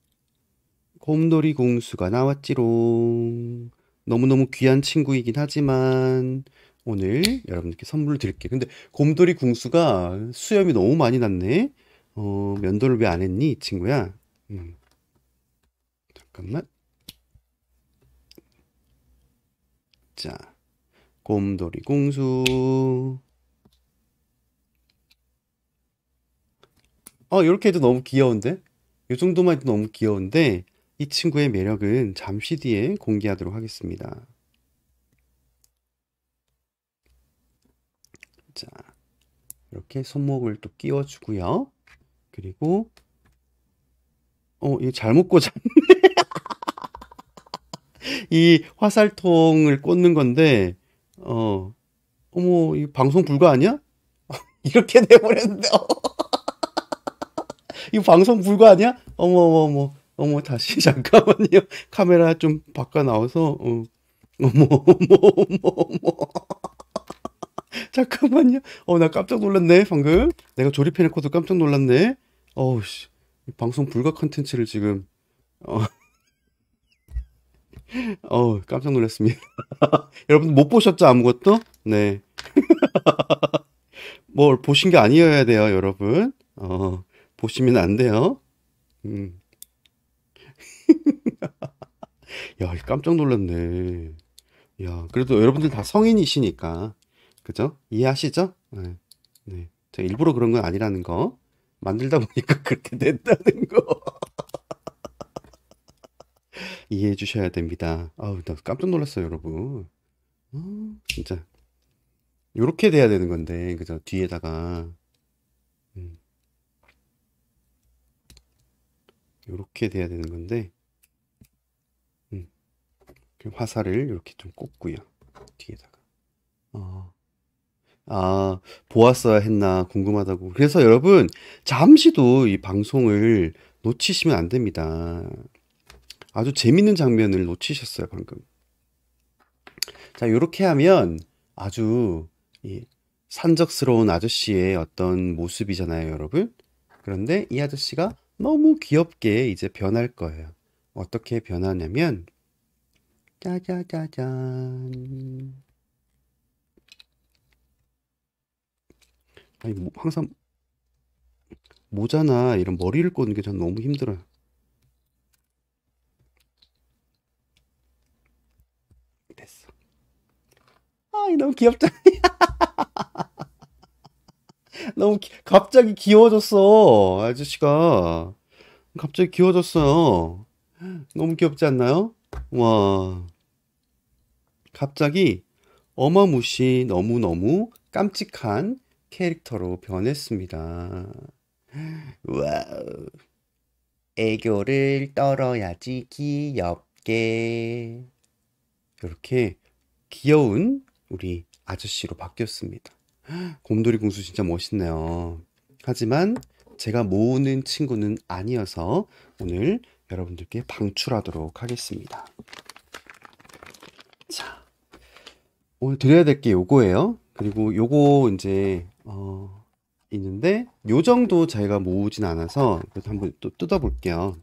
Speaker 1: 곰돌이 궁수가 나왔지롱. 너무너무 귀한 친구이긴 하지만 오늘 여러분들께 선물을 드릴게요. 근데 곰돌이 궁수가 수염이 너무 많이 났네. 어, 면도를 왜 안 했니, 이 친구야? 음. 잠깐만. 자, 곰돌이 궁수. 어, 이렇게 해도 너무 귀여운데? 이 정도만 해도 너무 귀여운데 이 친구의 매력은 잠시 뒤에 공개하도록 하겠습니다. 자, 이렇게 손목을 또 끼워주고요. 그리고 어, 이거 잘못 꽂았네. 이 화살통을 꽂는 건데 어, 어머, 이 방송 불가 아니야? 이렇게 돼버렸는데. 이 방송 불가 아니야? 어머 어머 어머 어머 다시 잠깐만요. 카메라 좀 바꿔 나와서 어. 어머 어머 어머 어머 잠깐만요. 어 나 깜짝 놀랐네 방금. 내가 조립해놓고도 깜짝 놀랐네. 어우씨 방송 불가 컨텐츠를 지금 어. 어 깜짝 놀랐습니다. 여러분 못 보셨죠 아무것도? 네. 뭘 보신 게 아니어야 돼요 여러분. 어. 보시면 안 돼요. 음. 야, 깜짝 놀랐네. 야, 그래도 여러분들 다 성인이시니까. 그죠? 이해하시죠? 네. 네. 제가 일부러 그런 건 아니라는 거. 만들다 보니까 그렇게 됐다는 거. 이해해 주셔야 됩니다. 아우, 나 깜짝 놀랐어요, 여러분. 음, 진짜. 요렇게 돼야 되는 건데, 그죠? 뒤에다가. 이렇게 돼야 되는 건데 음, 화살을 이렇게 좀 꽂고요 뒤에다가 어. 아 보았어야 했나 궁금하다고 그래서 여러분 잠시도 이 방송을 놓치시면 안 됩니다 아주 재밌는 장면을 놓치셨어요 방금 자 이렇게 하면 아주 이 산적스러운 아저씨의 어떤 모습이잖아요 여러분 그런데 이 아저씨가 너무 귀엽게 이제 변할 거예요. 어떻게 변하냐면 짜자자잔 아니 뭐 항상 모자나 이런 머리를 꽂는 게전 너무 힘들어요. 됐어. 아, 너무 귀엽잖아. 너무 기, 갑자기 귀여워졌어 아저씨가 갑자기 귀여워졌어요 너무 귀엽지 않나요? 와 갑자기 어마무시 너무너무 깜찍한 캐릭터로 변했습니다 와우 애교를 떨어야지 귀엽게 이렇게 귀여운 우리 아저씨로 바뀌었습니다. 곰돌이 궁수 진짜 멋있네요. 하지만 제가 모으는 친구는 아니어서 오늘 여러분들께 방출하도록 하겠습니다. 자, 오늘 드려야 될 게 요거예요. 그리고 요거 이제 어, 있는데 요 정도 저희가 모으진 않아서 그래도 한번 또 뜯어볼게요.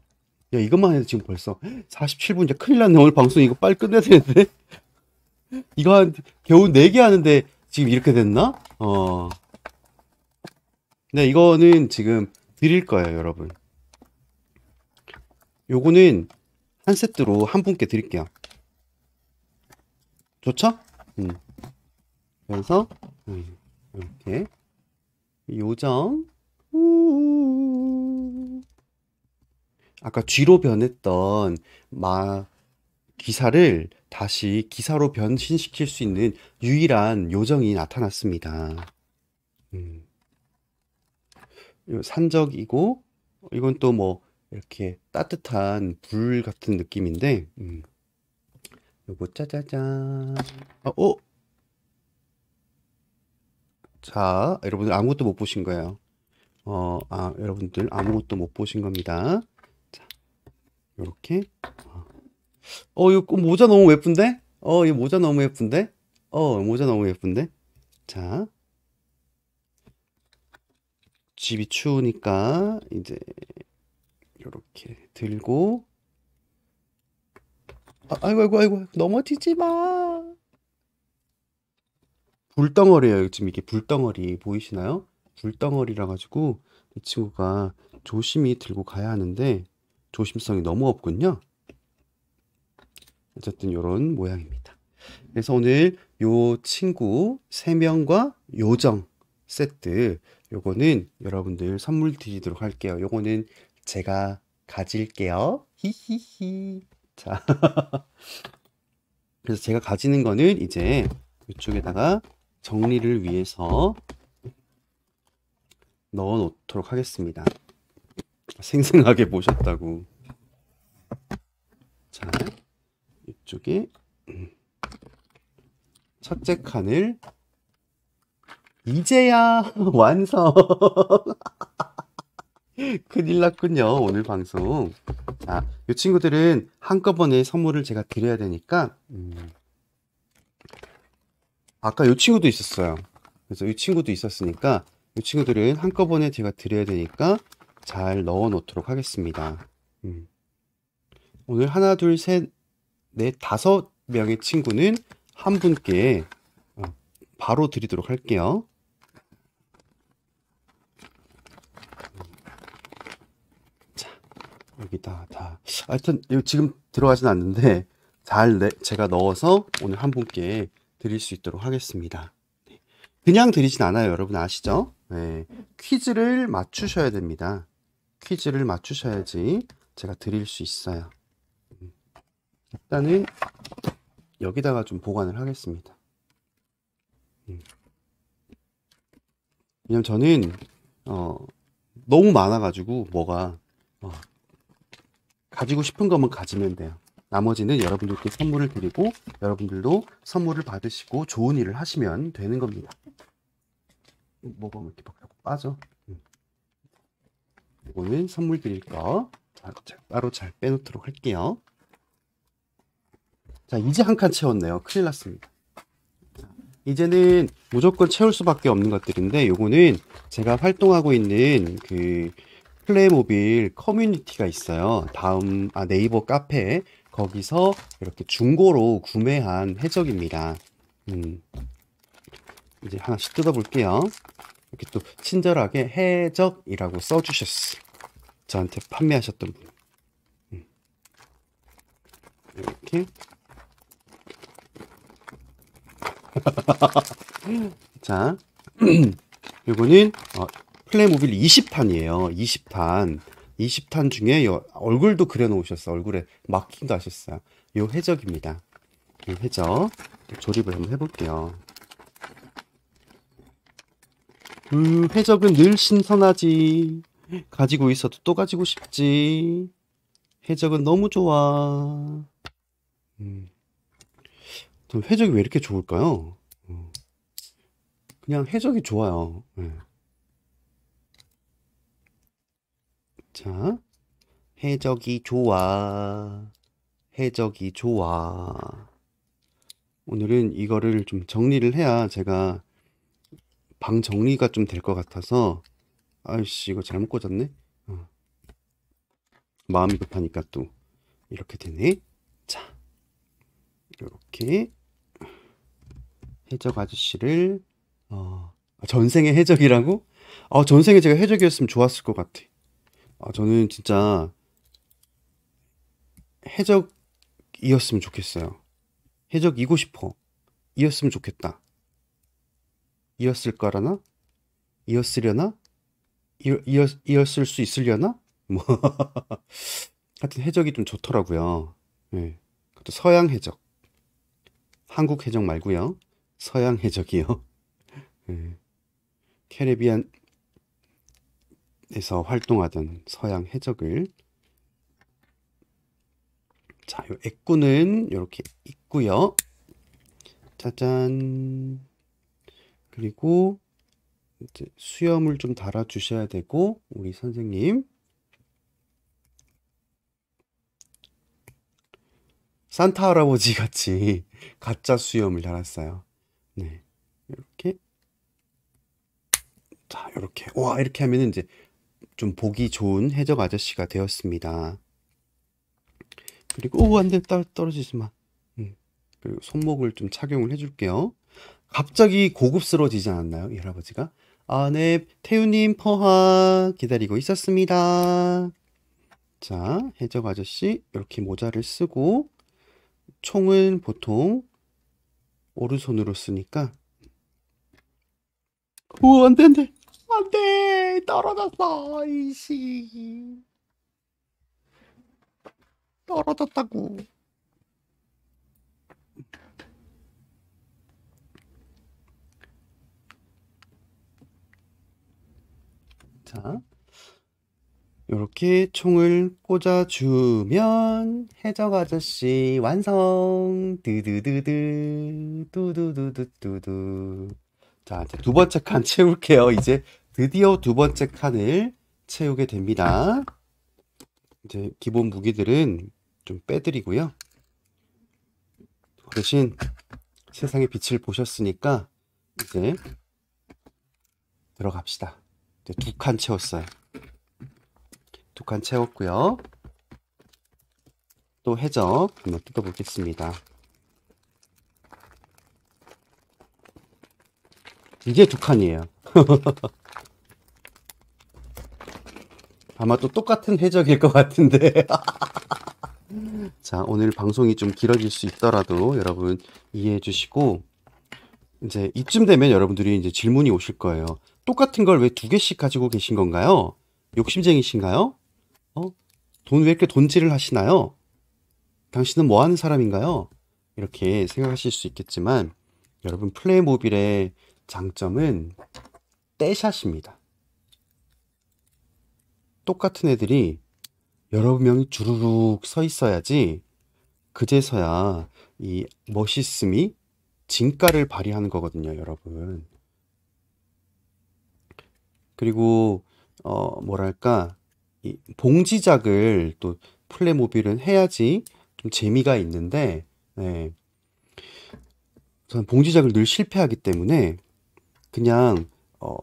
Speaker 1: 야 이것만 해도 지금 벌써 47분 이제 큰일 났네. 오늘 방송 이거 빨리 끝내야 되는데 이거 한 겨우 4개 하는데 지금 이렇게 됐나? 어. 근 네, 이거는 지금 드릴 거예요, 여러분. 요거는 한 세트로 한 분께 드릴게요. 좋죠? 음. 그래서 음, 이렇게 요정 아까 쥐로 변했던 마 기사를 다시 기사로 변신시킬 수 있는 유일한 요정이 나타났습니다. 음. 산적이고 이건 또 뭐 이렇게 따뜻한 불 같은 느낌인데 음. 요거 짜자잔 아, 어? 자 여러분들 아무것도 못 보신 거예요 어, 아, 여러분들 아무것도 못 보신 겁니다 자, 요렇게 아. 어, 이거 모자 너무 예쁜데? 어, 이 모자 너무 예쁜데? 어, 모자 너무 예쁜데? 자. 집이 추우니까 이제 이렇게 들고 아, 아이고 아이고 아이고 넘어지지 마불덩어리에요 지금 이게 불덩어리 보이시나요? 불덩어리라 가지고 이 친구가 조심히 들고 가야 하는데 조심성이 너무 없군요 어쨌든 이런 모양입니다. 그래서 오늘 요 친구 3명과 요정 세트 요거는 여러분들 선물 드리도록 할게요. 요거는 제가 가질게요. 히히히. 자. 그래서 제가 가지는 거는 이제 이쪽에다가 정리를 위해서 넣어 놓도록 하겠습니다. 생생하게 보셨다고. 자. 이쪽에 음. 첫째 칸을 이제야 완성 큰일 났군요 오늘 방송 아, 이 친구들은 한꺼번에 선물을 제가 드려야 되니까 음. 아까 이 친구도 있었어요 그래서 이 친구도 있었으니까 이 친구들은 한꺼번에 제가 드려야 되니까 잘 넣어 놓도록 하겠습니다 음. 오늘 하나 둘셋 내 네, 다섯 명의 친구는 한 분께 어, 바로 드리도록 할게요. 자, 여기다 다. 하여튼 이거 지금 들어가진 않는데 잘 내, 제가 넣어서 오늘 한 분께 드릴 수 있도록 하겠습니다. 네. 그냥 드리진 않아요. 여러분 아시죠? 네. 퀴즈를 맞추셔야 됩니다. 퀴즈를 맞추셔야지 제가 드릴 수 있어요. 일단은 여기다가 좀 보관을 하겠습니다. 음. 왜냐면 저는 어, 너무 많아가지고 뭐가 어, 가지고 싶은 것만 가지면 돼요. 나머지는 여러분들께 선물을 드리고 여러분들도 선물을 받으시고 좋은 일을 하시면 되는 겁니다. 뭐가 이렇게 막 빠져. 음. 이거는 선물 드릴 거 따로 잘 빼놓도록 할게요. 자, 이제 한 칸 채웠네요. 큰일 났습니다. 이제는 무조건 채울 수밖에 없는 것들인데 요거는 제가 활동하고 있는 그 플레이모빌 커뮤니티가 있어요. 다음 아 네이버 카페 거기서 이렇게 중고로 구매한 해적입니다. 음. 이제 하나씩 뜯어볼게요. 이렇게 또 친절하게 해적이라고 써주셨어. 저한테 판매하셨던 분. 음. 이렇게 자, 요거는 어, 플레이모빌 20판이에요. 20판. 20탄 중에 요 얼굴도 그려놓으셨어. 얼굴에 마킹도 하셨어요. 요 해적입니다. 요 해적. 조립을 한번 해볼게요. 음, 해적은 늘 신선하지. 가지고 있어도 또 가지고 싶지. 해적은 너무 좋아. 음. 전 해적이 왜 이렇게 좋을까요? 음. 그냥 해적이 좋아요. 네. 자, 해적이 좋아. 해적이 좋아. 오늘은 이거를 좀 정리를 해야 제가 방 정리가 좀 될 것 같아서 아이씨 이거 잘못 꽂았네 어. 마음이 급하니까 또 이렇게 되네 자 이렇게 해적 아저씨를 어, 아, 전생의 해적이라고? 어, 전생에 제가 해적이었으면 좋았을 것 같아. 아, 저는 진짜 해적이었으면 좋겠어요. 해적이고 싶어. 이었으면 좋겠다. 이었을거라나 이었으려나? 이었, 이었을 수 있으려나? 뭐. 하여튼 해적이 좀 좋더라고요. 네. 서양 해적. 한국 해적 말고요. 서양 해적이요. 예. 캐리비안에서 활동하던 서양 해적을 자, 요 액구는 이렇게 있고요. 짜잔. 그리고 이제 수염을 좀 달아 주셔야 되고 우리 선생님 산타 할아버지 같이 가짜 수염을 달았어요. 네, 이렇게 자 이렇게 와 이렇게 하면 이제 좀 보기 좋은 해적 아저씨가 되었습니다. 그리고 오 안돼 떨어지지 마. 음, 그리고 손목을 좀 착용을 해줄게요. 갑자기 고급스러워지지 않았나요, 이 할아버지가? 아, 네, 태우님 포하 기다리고 있었습니다. 자, 해적 아저씨 이렇게 모자를 쓰고 총은 보통 오른손으로 쓰니까 우 안돼 안돼 안돼 떨어졌어 이씨 떨어졌다고 자 이렇게 총을 꽂아주면 해적 아저씨 완성 드드드드 두두두두두두 자 이제 두 번째 칸 채울게요 이제 드디어 두 번째 칸을 채우게 됩니다 이제 기본 무기들은 좀 빼드리고요 대신 세상의 빛을 보셨으니까 이제 들어갑시다 이제 두 칸 채웠어요 두칸 채웠고요. 또 해적 한번 뜯어보겠습니다. 이게 두 칸이에요. 아마 또 똑같은 해적일 것 같은데. 자, 오늘 방송이 좀 길어질 수 있더라도 여러분 이해해 주시고, 이제 이쯤 되면 여러분들이 이제 질문이 오실 거예요. 똑같은 걸 왜 두 개씩 가지고 계신 건가요? 욕심쟁이신가요? 어? 돈왜 이렇게 돈질을 하시나요? 당신은 뭐 하는 사람인가요? 이렇게 생각하실 수 있겠지만 여러분 플레이모빌의 장점은 떼샷입니다. 똑같은 애들이 여러 명이 주르륵 서 있어야지 그제서야 이 멋있음이 진가를 발휘하는 거거든요, 여러분. 그리고 어 뭐랄까 봉지작을 또 플레모빌은 해야지 좀 재미가 있는데 네. 저는 봉지작을 늘 실패하기 때문에 그냥 어,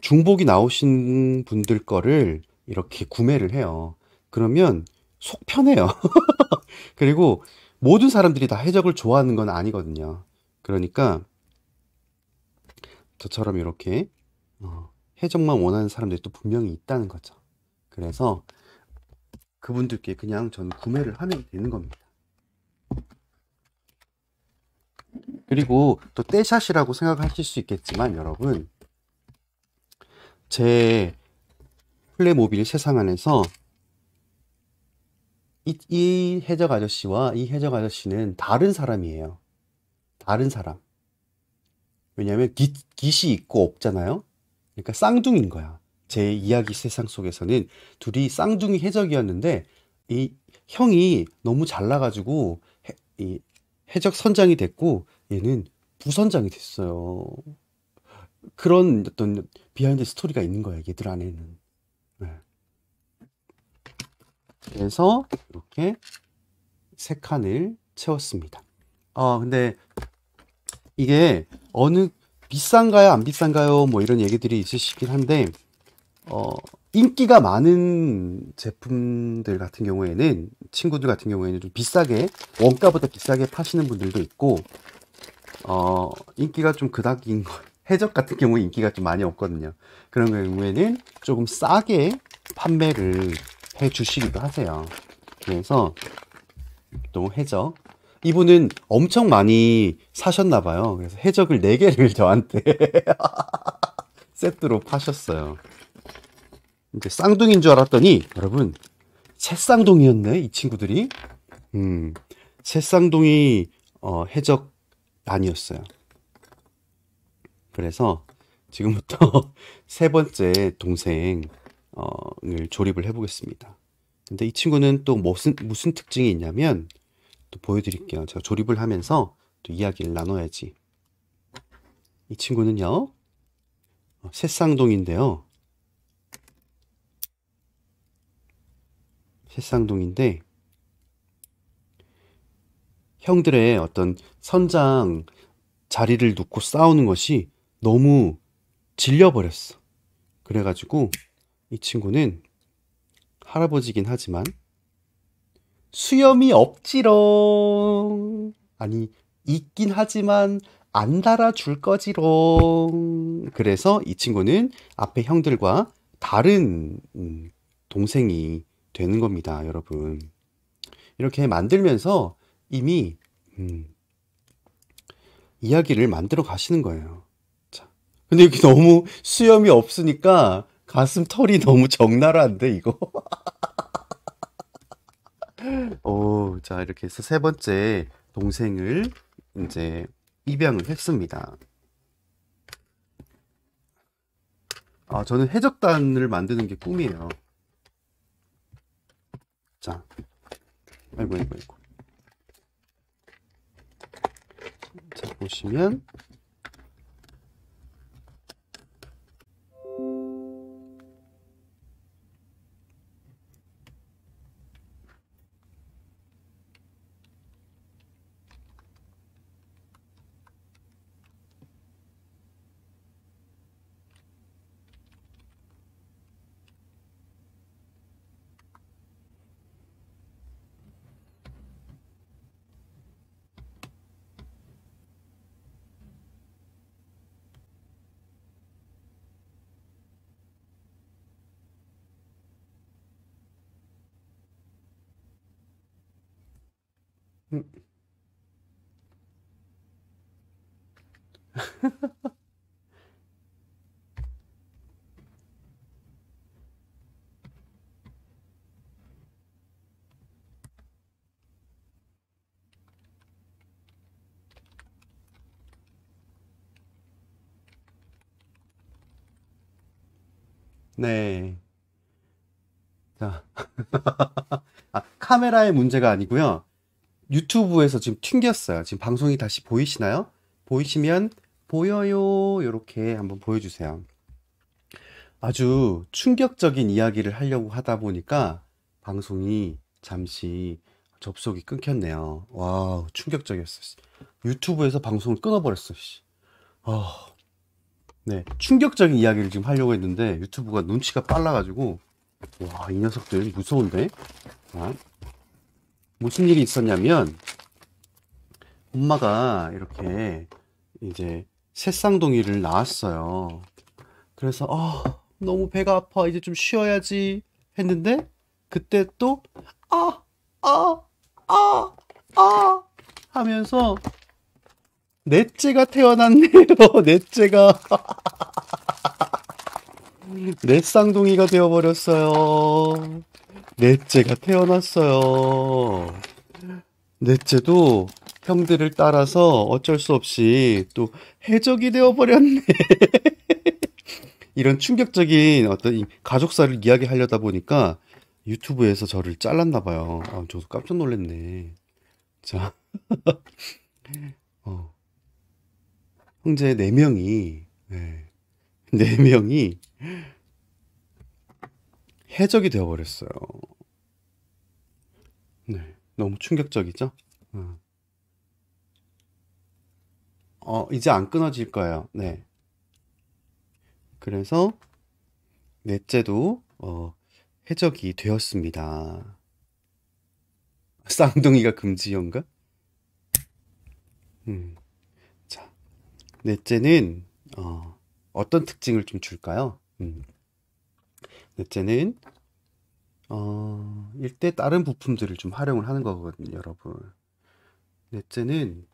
Speaker 1: 중복이 나오신 분들 거를 이렇게 구매를 해요. 그러면 속 편해요. 그리고 모든 사람들이 다 해적을 좋아하는 건 아니거든요. 그러니까 저처럼 이렇게 어, 해적만 원하는 사람들이 또 분명히 있다는 거죠. 그래서 그분들께 그냥 전 구매를 하면 되는 겁니다. 그리고 또 떼샷이라고 생각하실 수 있겠지만 여러분 제 플레모빌 세상 안에서 이, 이 해적 아저씨와 이 해적 아저씨는 다른 사람이에요. 다른 사람. 왜냐하면 깃, 깃이 있고 없잖아요. 그러니까 쌍둥이인 거야. 제 이야기 세상 속에서는 둘이 쌍둥이 해적이었는데 이 형이 너무 잘나가지고 해, 이 해적 선장이 됐고 얘는 부선장이 됐어요. 그런 어떤 비하인드 스토리가 있는 거예 얘들 안에는. 네. 그래서 이렇게 세 칸을 채웠습니다. 아 근데 이게 어느 비싼가요 안 비싼가요 뭐 이런 얘기들이 있으시긴 한데 어, 인기가 많은 제품들 같은 경우에는 친구들 같은 경우에는 좀 비싸게 원가보다 비싸게 파시는 분들도 있고 어, 인기가 좀 그닥인 거 해적 같은 경우에 인기가 좀 많이 없거든요 그런 경우에는 조금 싸게 판매를 해 주시기도 하세요 그래서 또 해적 이분은 엄청 많이 사셨나 봐요 그래서 해적을 4개를 저한테 세트로 파셨어요 이제 쌍둥이인 줄 알았더니 여러분 새쌍둥이였네 이 친구들이 음 새쌍둥이 어, 해적 아니었어요 그래서 지금부터 세 번째 동생을 조립을 해보겠습니다 근데 이 친구는 또 무슨 무슨 특징이 있냐면 또 보여드릴게요 제가 조립을 하면서 또 이야기를 나눠야지 이 친구는요 어, 새쌍둥이인데요 새쌍둥인데 형들의 어떤 선장 자리를 놓고 싸우는 것이 너무 질려버렸어. 그래가지고 이 친구는 할아버지긴 하지만 수염이 없지롱. 아니, 있긴 하지만 안 달아줄 거지롱. 그래서 이 친구는 앞에 형들과 다른 음, 동생이 되는 겁니다, 여러분. 이렇게 만들면서 이미 음, 이야기를 만들어 가시는 거예요. 자, 근데 여기 너무 수염이 없으니까 가슴 털이 너무 적나라한데 이거. 오, 어, 자 이렇게 해서 세 번째 동생을 이제 입양을 했습니다. 아, 저는 해적단을 만드는 게 꿈이에요. 자, 아이고, 아이고, 아이고. 자, 보시면 네. 자. 아, 카메라의 문제가 아니고요. 유튜브에서 지금 튕겼어요. 지금 방송이 다시 보이시나요? 보이시면 보여요. 이렇게 한번 보여주세요. 아주 충격적인 이야기를 하려고 하다 보니까 방송이 잠시 접속이 끊겼네요. 와우 충격적이었어. 유튜브에서 방송을 끊어버렸어. 씨. 아, 네, 충격적인 이야기를 지금 하려고 했는데 유튜브가 눈치가 빨라가지고 와, 이 녀석들 무서운데? 아? 무슨 일이 있었냐면 엄마가 이렇게 이제 새쌍둥이를 낳았어요. 그래서 어, 너무 배가 아파. 이제 좀 쉬어야지 했는데 그때 또 아, 아, 아, 아 하면서 넷째가 태어났네요. 넷째가 넷쌍둥이가 되어버렸어요. 넷째가 태어났어요. 넷째도 형들을 따라서 어쩔 수 없이 또 해적이 되어버렸네. 이런 충격적인 어떤 가족사를 이야기하려다 보니까 유튜브에서 저를 잘랐나 봐요. 아, 저도 깜짝 놀랐네. 자. 형제 4명이, 예, 네, 명이 해적이 되어버렸어요. 네, 너무 충격적이죠? 어. 어. 이제 안 끊어질 거예요. 네. 그래서 넷째도 어, 해적이 되었습니다. 쌍둥이가 금지형가? 음. 넷째는 어, 어떤 특징을 좀 줄까요? 음. 넷째는 어, 일대 다른 부품들을 좀 활용을 하는 거거든요, 여러분. 넷째는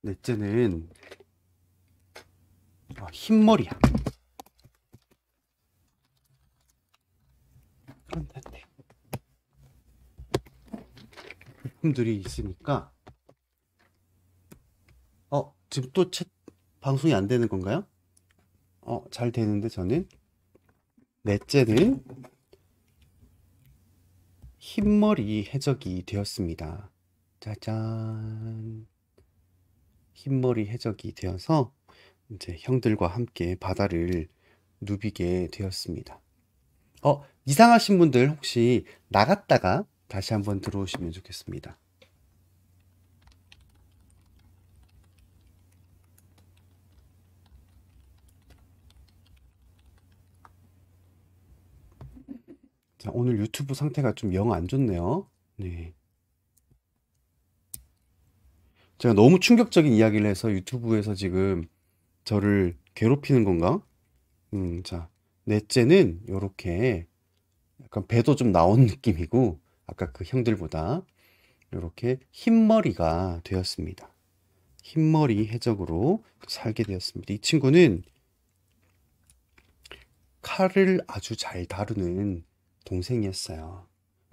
Speaker 1: 넷째는 어, 흰머리야. 그런데 제품들이 있으니까 어 지금 또 채, 방송이 안 되는 건가요? 어잘 되는데 저는 넷째는 흰머리 해적이 되었습니다. 짜잔 흰머리 해적이 되어서 이제 형들과 함께 바다를 누비게 되었습니다. 어 이상하신 분들 혹시 나갔다가 다시 한번 들어오시면 좋겠습니다. 자, 오늘 유튜브 상태가 좀 영 안 좋네요. 네. 제가 너무 충격적인 이야기를 해서 유튜브에서 지금 저를 괴롭히는 건가? 음, 자, 넷째는 이렇게 약간 배도 좀 나온 느낌이고, 아까 그 형들보다 이렇게 흰머리가 되었습니다. 흰머리 해적으로 살게 되었습니다. 이 친구는 칼을 아주 잘 다루는 동생이었어요.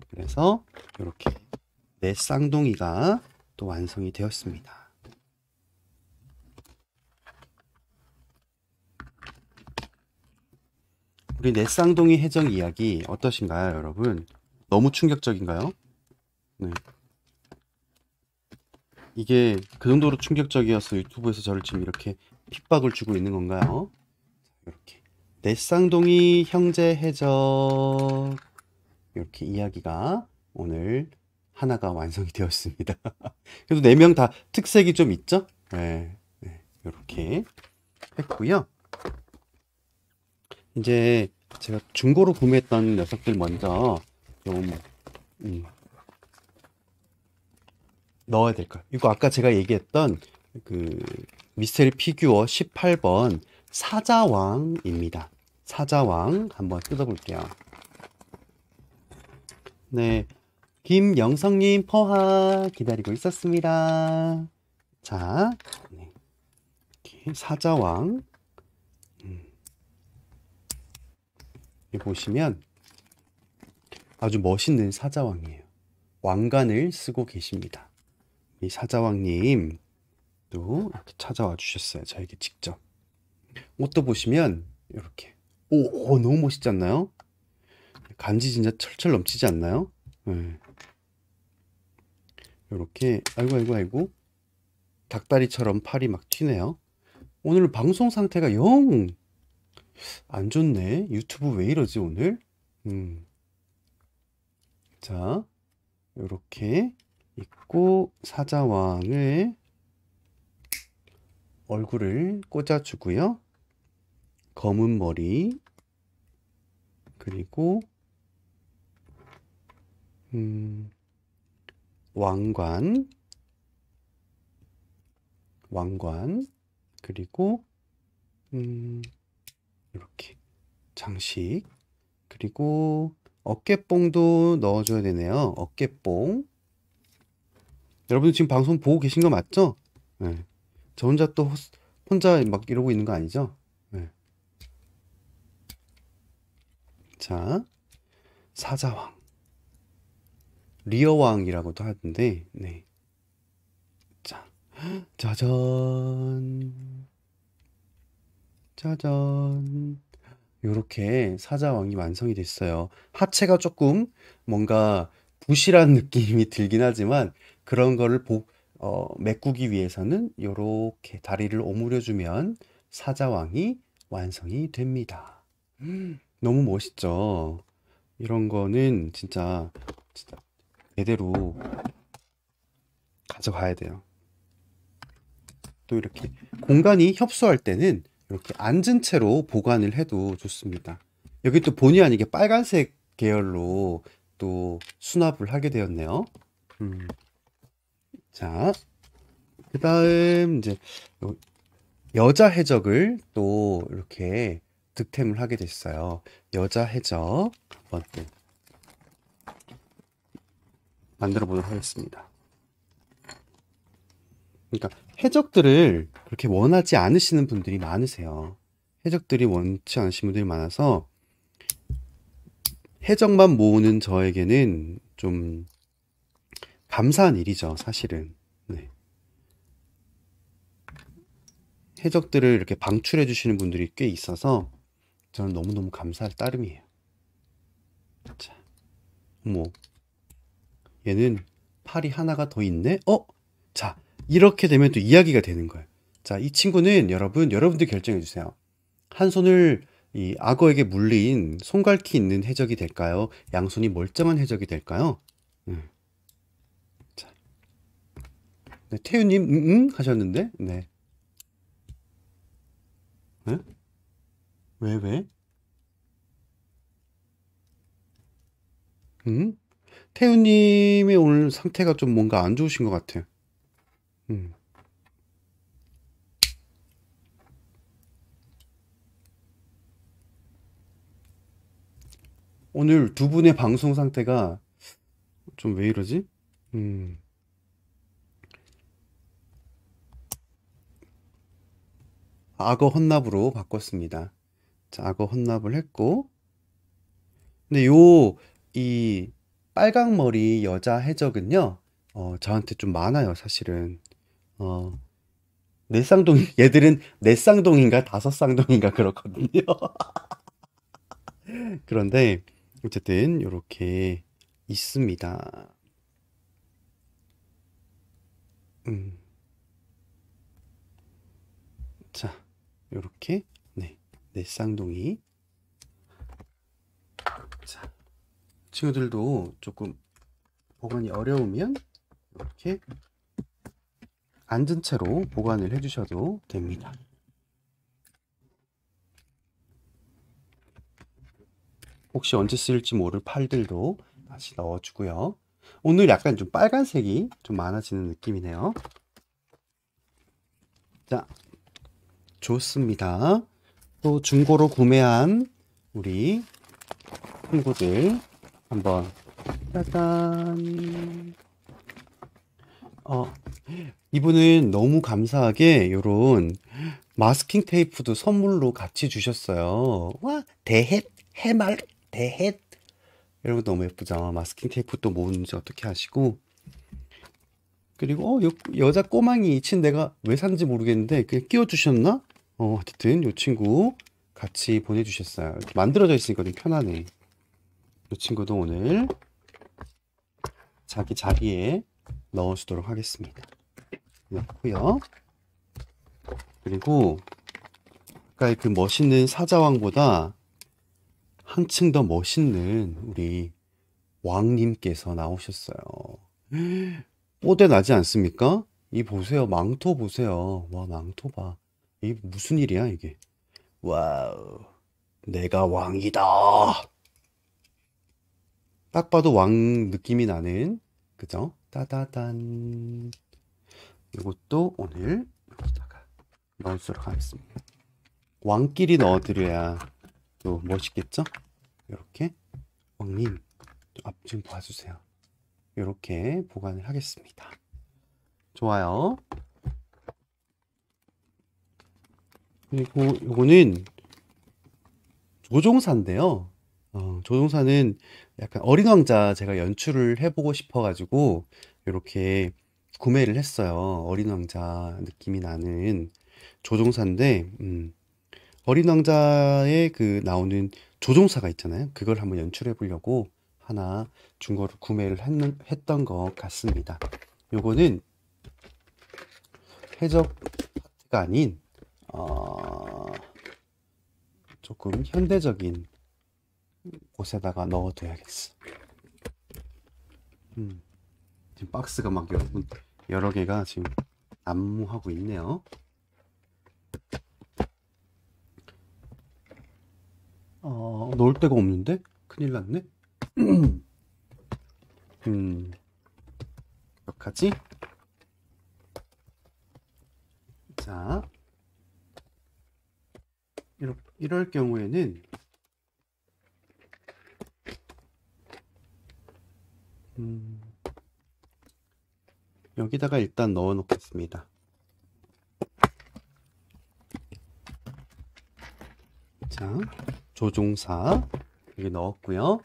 Speaker 1: 그래서 이렇게 내 쌍둥이가 또 완성이 되었습니다. 우리 내 쌍둥이 해적 이야기 어떠신가요, 여러분? 너무 충격적인가요? 네. 이게 그 정도로 충격적이어서 유튜브에서 저를 지금 이렇게 핍박을 주고 있는 건가요? 이렇게 내 쌍둥이 형제 해적 이렇게 이야기가 오늘 하나가 완성이 되었습니다. 그래도 네 명 다 특색이 좀 있죠? 네, 네, 이렇게 했고요. 이제 제가 중고로 구매했던 녀석들 먼저 너무 음. 넣어야 될 걸. 이거 아까 제가 얘기했던 그 미스테리 피규어 18번 사자왕입니다. 사자왕 한번 뜯어볼게요. 네. 김영성님 포화 기다리고 있었습니다. 자, 네. 사자왕. 음. 보시면 아주 멋있는 사자왕이에요. 왕관을 쓰고 계십니다. 이 사자왕님 또 이렇게 찾아와 주셨어요. 저에게 직접. 옷도 보시면 이렇게 오, 오 너무 멋있지 않나요? 간지 진짜 철철 넘치지 않나요? 네. 이렇게 아이고 아이고 아이고 닭다리처럼 팔이 막 튀네요. 오늘 방송 상태가 영 안 좋네. 유튜브 왜 이러지 오늘? 음. 자, 이렇게 있고 사자왕의 얼굴을 꽂아주고요. 검은 머리 그리고 음, 왕관 왕관 그리고 음, 이렇게 장식 그리고 어깨뽕도 넣어줘야 되네요. 어깨뽕. 여러분들 지금 방송 보고 계신 거 맞죠? 네. 저 혼자 또 호스, 혼자 막 이러고 있는 거 아니죠? 네. 자, 사자왕. 리어왕이라고도 하던데, 네. 자, 짜잔. 짜잔. 이렇게 사자왕이 완성이 됐어요. 하체가 조금 뭔가 부실한 느낌이 들긴 하지만 그런 거를 복, 어, 메꾸기 위해서는 이렇게 다리를 오므려주면 사자왕이 완성이 됩니다. 너무 멋있죠? 이런 거는 진짜, 진짜 제대로 가져가야 돼요. 또 이렇게 공간이 협소할 때는 이렇게 앉은 채로 보관을 해도 좋습니다. 여기 또 본의 아니게 빨간색 계열로 또 수납을 하게 되었네요. 음. 자, 그 다음 이제 여자 해적을 또 이렇게 득템을 하게 됐어요. 여자 해적 한번 또 만들어 보도록 하겠습니다. 그러니까 해적들을 그렇게 원하지 않으시는 분들이 많으세요. 해적들이 원치 않으신 분들이 많아서 해적만 모으는 저에게는 좀 감사한 일이죠, 사실은. 네. 해적들을 이렇게 방출해 주시는 분들이 꽤 있어서 저는 너무너무 감사할 따름이에요. 자, 뭐 얘는 팔이 하나가 더 있네? 어? 자, 이렇게 되면 또 이야기가 되는 거예요. 자, 이 친구는 여러분, 여러분들 결정해 주세요. 한 손을 이 악어에게 물린 손갈퀴 있는 해적이 될까요? 양손이 멀쩡한 해적이 될까요? 음. 자. 네, 태유님, 응, 음, 응? 음 하셨는데, 네. 네? 왜, 왜? 응? 음? 태우님의 오늘 상태가 좀 뭔가 안 좋으신 것 같아요. 음. 오늘 두 분의 방송 상태가 좀 왜 이러지? 음. 악어 헌납으로 바꿨습니다. 자, 악어 헌납을 했고 근데 요 이 빨강머리 여자 해적은요 어, 저한테 좀 많아요 사실은 어. 네 쌍둥이 얘들은 네쌍둥인가 다섯 쌍둥인가 그렇거든요. 그런데 어쨌든 이렇게 있습니다. 음. 자, 이렇게 네, 네 쌍둥이. 자, 친구들도 조금 보관이 어려우면 이렇게 앉은 채로 보관을 해주셔도 됩니다. 혹시 언제 쓰일지 모를 팔들도 다시 넣어주고요. 오늘 약간 좀 빨간색이 좀 많아지는 느낌이네요. 자, 좋습니다. 또 중고로 구매한 우리 친구들 한번 짜잔 어, 이분은 너무 감사하게 요런 마스킹 테이프도 선물로 같이 주셨어요. 와, 대헷, 해말, 대헷. 이런 거 너무 예쁘죠. 마스킹 테이프 또 뭐는지 어떻게 하시고. 그리고 어, 여, 여자 꼬망이 이 침대가 왜 산지 모르겠는데 그냥 끼워주셨나? 어, 어쨌든 요 친구 같이 보내주셨어요. 만들어져 있으니까 좀 편하네. 요 친구도 오늘 자기 자리에 넣어주도록 하겠습니다. 넣고요. 그리고 아까의 그 멋있는 사자왕보다 한층 더 멋있는 우리 왕님께서 나오셨어요. 뽀대 나지 않습니까? 이 보세요. 망토 보세요. 와, 망토 봐. 이 무슨 일이야, 이게. 와우. 내가 왕이다. 딱 봐도 왕 느낌이 나는, 그죠? 따다단 이것도 오늘 여기다가 넣어주도록 하겠습니다 왕끼리 넣어드려야 또 멋있겠죠? 이렇게 왕님 앞좀 봐주세요 이렇게 보관을 하겠습니다 좋아요 그리고 이거는 조종사인데요 어, 조종사는 약간 어린 왕자 제가 연출을 해보고 싶어가지고 이렇게 구매를 했어요. 어린 왕자 느낌이 나는 조종사인데 음, 어린 왕자에 그 나오는 조종사가 있잖아요. 그걸 한번 연출해 보려고 하나 중고로 구매를 했는, 했던 것 같습니다. 요거는 해적 파트가 아닌 어, 조금 현대적인 곳에다가 넣어둬야겠어. 음, 지금 박스가 막 여러, 여러 개가 지금 난무하고 있네요. 어, 넣을 데가 없는데? 큰일 났네? 음, 어떡하지? 자, 이럴, 이럴 경우에는 음, 여기다가 일단 넣어 놓겠습니다. 자, 조종사 여기 넣었고요.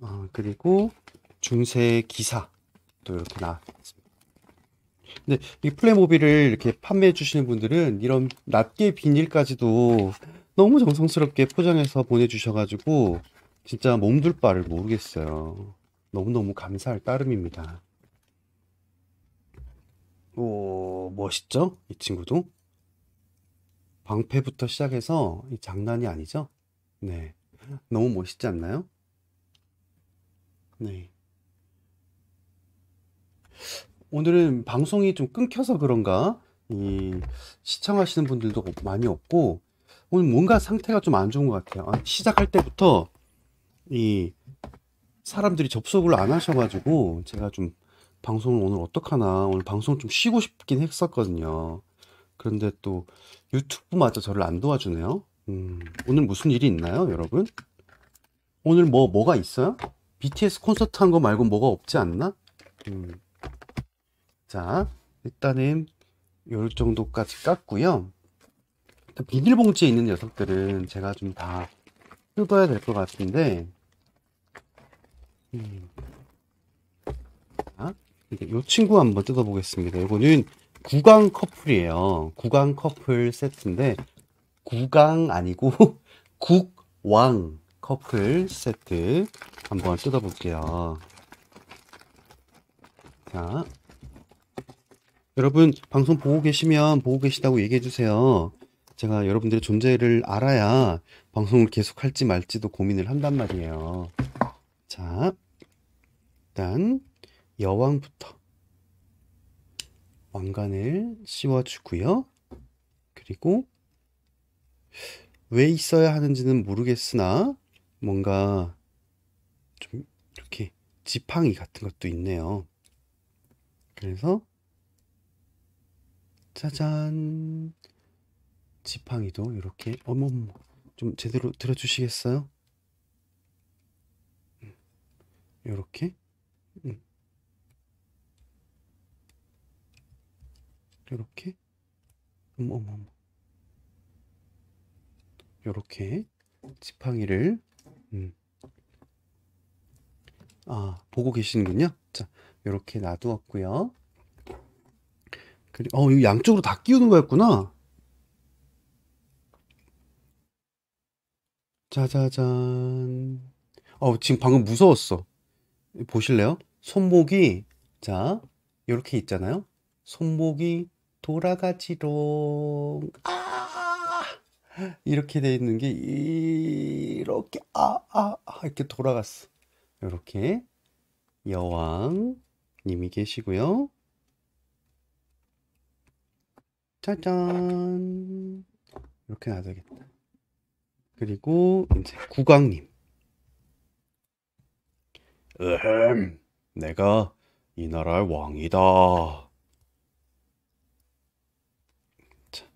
Speaker 1: 어, 그리고 중세 기사 또 이렇게 나왔습니다. 근데 이 플레모빌을 이렇게 판매해 주시는 분들은 이런 낱개 비닐까지도 너무 정성스럽게 포장해서 보내주셔가지고 진짜 몸둘 바를 모르겠어요. 너무너무 감사할 따름입니다. 오, 멋있죠? 이 친구도. 방패부터 시작해서 이 장난이 아니죠? 네. 너무 멋있지 않나요? 네. 오늘은 방송이 좀 끊겨서 그런가 이 시청하시는 분들도 많이 없고 오늘 뭔가 상태가 좀 안 좋은 것 같아요. 아, 시작할 때부터 이 사람들이 접속을 안 하셔가지고 제가 좀 방송을 오늘 어떡하나 오늘 방송 좀 쉬고 싶긴 했었거든요. 그런데 또 유튜브마저 저를 안 도와주네요. 음, 오늘 무슨 일이 있나요, 여러분? 오늘 뭐 뭐가 있어요? BTS 콘서트 한 거 말고 뭐가 없지 않나? 음. 자, 일단은 요 정도까지 깠고요. 비닐봉지에 있는 녀석들은 제가 좀 다 뜯어야 될 것 같은데 음. 자, 이 친구 한번 뜯어보겠습니다. 이거는 구강 커플이에요. 구강 커플 세트인데 구강 아니고 국왕 커플 세트 한번 뜯어볼게요. 자, 여러분 방송 보고 계시면 보고 계시다고 얘기해 주세요. 제가 여러분들의 존재를 알아야 방송을 계속할지 말지도 고민을 한단 말이에요. 자, 일단 여왕부터 왕관을 씌워주고요. 그리고 왜 있어야 하는지는 모르겠으나 뭔가 좀 이렇게 지팡이 같은 것도 있네요. 그래서 짜잔 지팡이도 이렇게 어머머 좀 제대로 들어주시겠어요? 이렇게 음, 이렇게 어머 어머 이렇게 지팡이를 음. 아 보고 계시는군요. 자 이렇게 놔두었고요. 그리고 어 이거 양쪽으로 다 끼우는 거였구나. 짜자잔. 어 지금 방금 무서웠어. 보실래요? 손목이 자 이렇게 있잖아요. 손목이 돌아가지롱 아 이렇게 돼 있는 게 이렇게 아아 아, 아, 이렇게 돌아갔어 이렇게 여왕님이 계시고요 짜잔 이렇게 놔두겠다 그리고 이제 국왕님 으흠 내가 이 나라의 왕이다 자,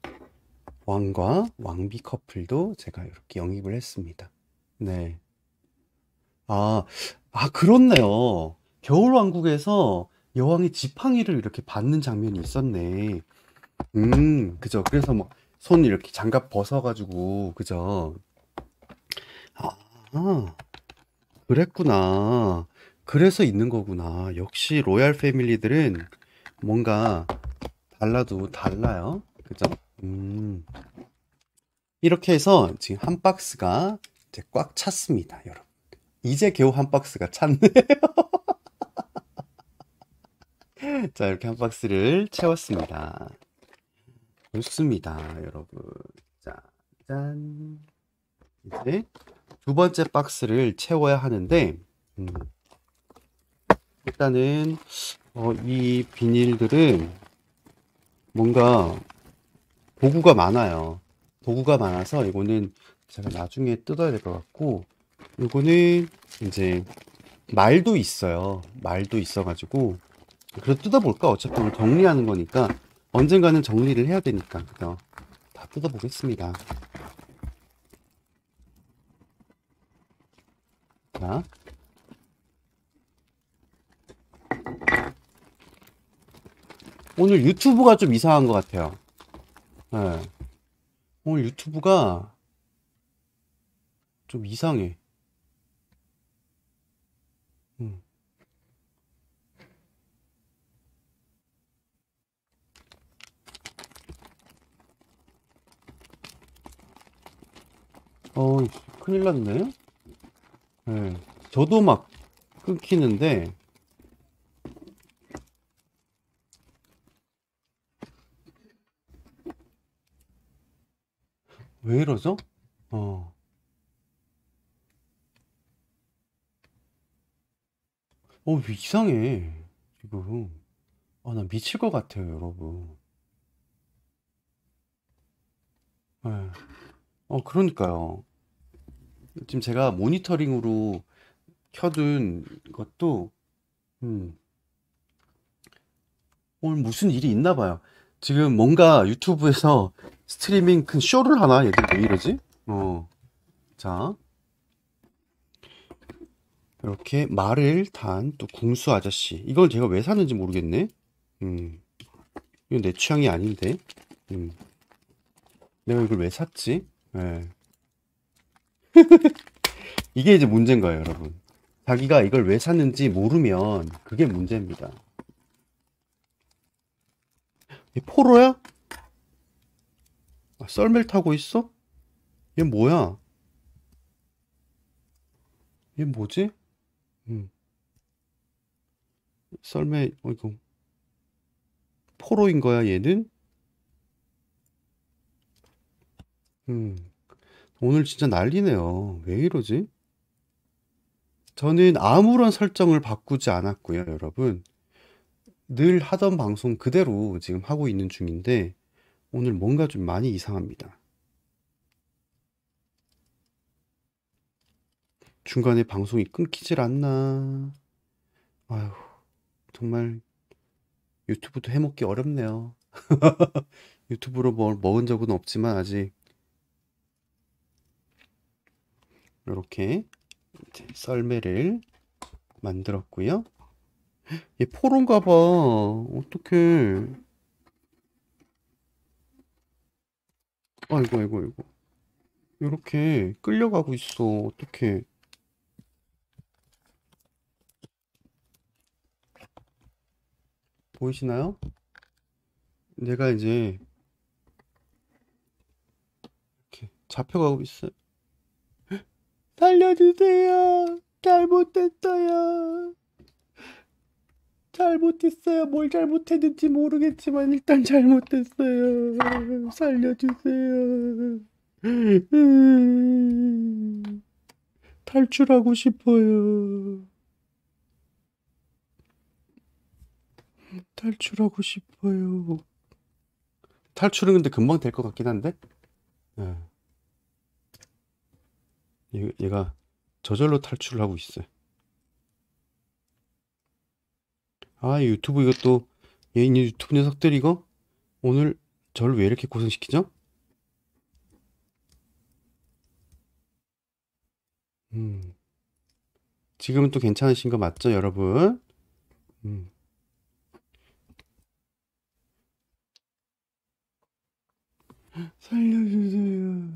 Speaker 1: 왕과 왕비 커플도 제가 이렇게 영입을 했습니다. 네. 아, 아, 그렇네요. 겨울왕국에서 여왕의 지팡이를 이렇게 받는 장면이 있었네. 음, 그죠. 그래서 막, 뭐 손 이렇게 장갑 벗어가지고, 그죠. 아, 그랬구나. 그래서 있는 거구나. 역시 로얄 패밀리들은 뭔가 달라도 달라요. 그죠? 음. 이렇게 해서 지금 한 박스가 이제 꽉 찼습니다, 여러분. 이제 겨우 한 박스가 찼네요. 자, 이렇게 한 박스를 채웠습니다. 좋습니다, 여러분. 자, 짠. 이제 두 번째 박스를 채워야 하는데, 음. 일단은, 어, 이 비닐들은 뭔가 도구가 많아요. 도구가 많아서 이거는 제가 나중에 뜯어야 될 것 같고 이거는 이제 말도 있어요. 말도 있어가지고 그래도 뜯어볼까? 어차피 오늘 정리하는 거니까 언젠가는 정리를 해야 되니까 그죠? 다 뜯어보겠습니다. 자. 오늘 유튜브가 좀 이상한 것 같아요. 네. 오늘 유튜브가 좀 이상해. 음. 어, 큰일 났네. 네. 저도 막 끊기는데, 왜 이러죠? 어. 어, 이상해. 지금. 아, 나 미칠 것 같아요, 여러분. 네. 어, 그러니까요. 지금 제가 모니터링으로 켜둔 것도, 음. 오늘 무슨 일이 있나 봐요. 지금 뭔가 유튜브에서 스트리밍 큰 그 쇼를 하나 얘들 왜 이러지? 어. 자. 이렇게 말을 단 또 궁수 아저씨. 이걸 제가 왜 샀는지 모르겠네. 음. 이건 내 취향이 아닌데. 음. 내가 이걸 왜 샀지? 네. 이게 이제 문제인 거예요, 여러분. 자기가 이걸 왜 샀는지 모르면 그게 문제입니다. 포로야? 아, 썰매 타고 있어? 얘 뭐야? 얘 뭐지? 음. 썰매, 어이구. 포로인 거야, 얘는? 음. 오늘 진짜 난리네요. 왜 이러지? 저는 아무런 설정을 바꾸지 않았고요, 여러분. 늘 하던 방송 그대로 지금 하고 있는 중인데, 오늘 뭔가 좀 많이 이상합니다. 중간에 방송이 끊기질 않나. 아휴, 정말 유튜브도 해먹기 어렵네요. 유튜브로 뭘 뭐 먹은 적은 없지만 아직 이렇게 썰매를 만들었고요. 얘 포로인가 봐. 어떡해. 아이고 아이고 아이고 이렇게 끌려가고 있어 어떻게 보이시나요? 내가 이제 이렇게 잡혀가고 있어요 살려주세요 잘못됐어요 잘못했어요. 뭘 잘못했는지 모르겠지만 일단 잘못했어요. 살려주세요. 음. 탈출하고 싶어요. 탈출하고 싶어요. 탈출은 근데 금방 될 것 같긴 한데. 예. 얘가 저절로 탈출을 하고 있어요. 아 유튜브 이것도 얘인 유튜브 녀석들 이거 오늘 저를 왜 이렇게 고생시키죠? 음 지금은 또 괜찮으신 거 맞죠 여러분? 음. 살려주세요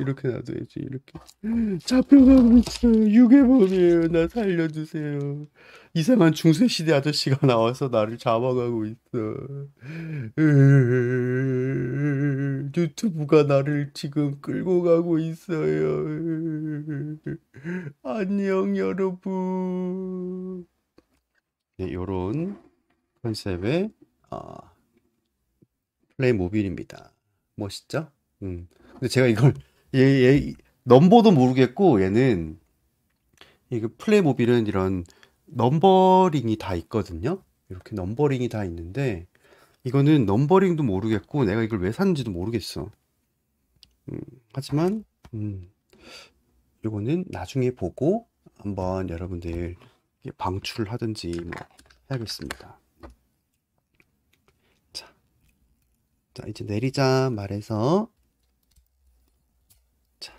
Speaker 1: 이렇게 놔둬야지 이렇게 잡혀가고 있어 유괴범이에요 나 살려주세요 이상한 중세시대 아저씨가 나와서 나를 잡아가고 있어 유튜브가 나를 지금 끌고 가고 있어요 안녕 여러분 네, 요런 컨셉의 아 플레이모빌입니다. 멋있죠? 음. 근데 제가 이걸 얘, 얘 넘버도 모르겠고 얘는 이거 그 플레이모빌은 이런 넘버링이 다 있거든요. 이렇게 넘버링이 다 있는데 이거는 넘버링도 모르겠고 내가 이걸 왜 샀는지도 모르겠어. 음, 하지만 음, 이거는 나중에 보고 한번 여러분들 방출하든지 뭐 해야겠습니다. 자, 이제 내리자 말해서 자,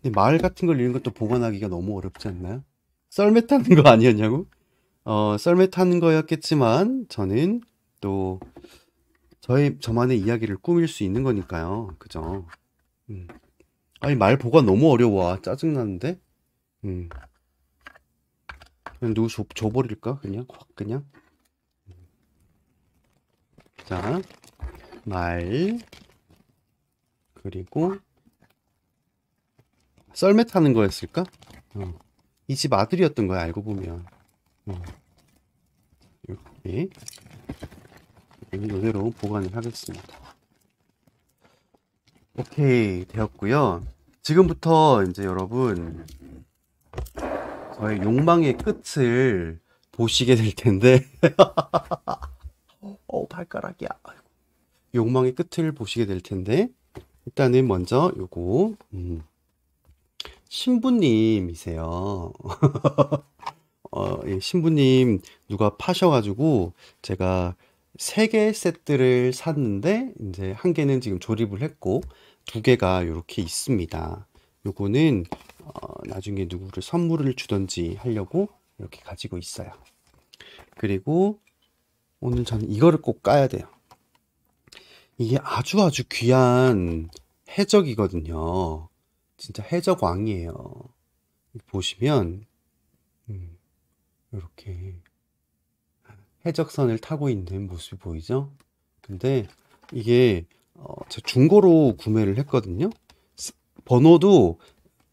Speaker 1: 근데 말 같은 걸 읽는 것도 보관하기가 너무 어렵지 않나요? 썰매 타는 거 아니었냐고? 어, 썰매 타는 거였겠지만 저는 또 저의 저만의 이야기를 꾸밀 수 있는 거니까요. 그죠? 음. 아니 말 보관 너무 어려워. 아, 짜증 나는데. 음. 그냥 누구 줘, 줘버릴까? 그냥 확 그냥. 음. 자. 날 그리고 썰매 타는 거였을까? 어. 이집 아들이었던 거야 알고 보면 어. 이렇게 이대로 보관을 하겠습니다 오케이 되었고요 지금부터 이제 여러분 저의 욕망의 끝을 보시게 될 텐데 어 발가락이야 욕망의 끝을 보시게 될 텐데 일단은 먼저 요거 음, 신부님이세요. 어, 예, 신부님 누가 파셔가지고 제가 세 개 세트를 샀는데 이제 한 개는 지금 조립을 했고 두 개가 이렇게 있습니다. 요거는 어, 나중에 누구를 선물을 주던지 하려고 이렇게 가지고 있어요. 그리고 오늘 저는 이거를 꼭 까야 돼요. 이게 아주 아주 귀한 해적이거든요. 진짜 해적왕이에요. 보시면, 음, 이렇게 해적선을 타고 있는 모습이 보이죠? 근데 이게 어, 중고로 구매를 했거든요. 번호도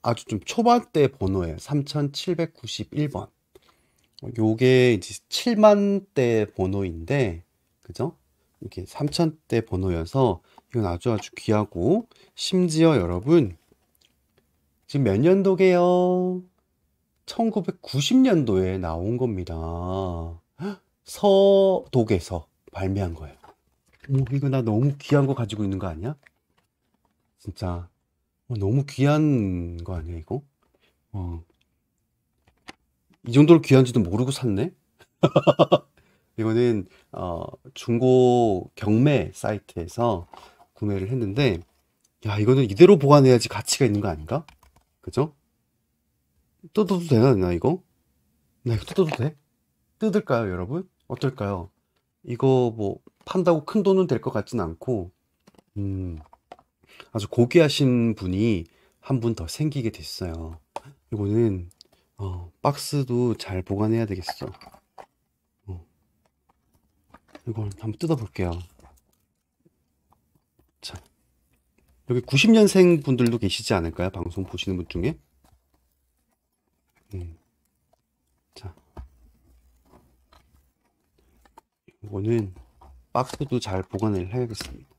Speaker 1: 아주 좀 초반대 번호예요. 3791번. 요게 이제 7만대 번호인데, 그죠? 이렇게 3천대 번호여서 이건 아주 아주 귀하고 심지어 여러분 지금 몇 년도게요? 1990년도에 나온 겁니다. 서독에서 발매한 거예요. 오, 이거 나 너무 귀한 거 가지고 있는 거 아니야? 진짜 어, 너무 귀한 거 아니야 이거? 어. 이 정도로 귀한지도 모르고 샀네? 이거는 어, 중고 경매 사이트에서 구매를 했는데 야 이거는 이대로 보관해야지 가치가 있는 거 아닌가? 그죠? 뜯어도 되나 나 이거? 나 이거 뜯어도 돼? 뜯을까요 여러분? 어떨까요? 이거 뭐 판다고 큰 돈은 될 것 같진 않고 음 아주 고귀하신 분이 한 분 더 생기게 됐어요 이거는 어, 박스도 잘 보관해야 되겠어 이걸 한번 뜯어볼게요. 자, 여기 90년생 분들도 계시지 않을까요? 방송 보시는 분 중에? 음. 이거는 박스도 잘 보관을 해야겠습니다.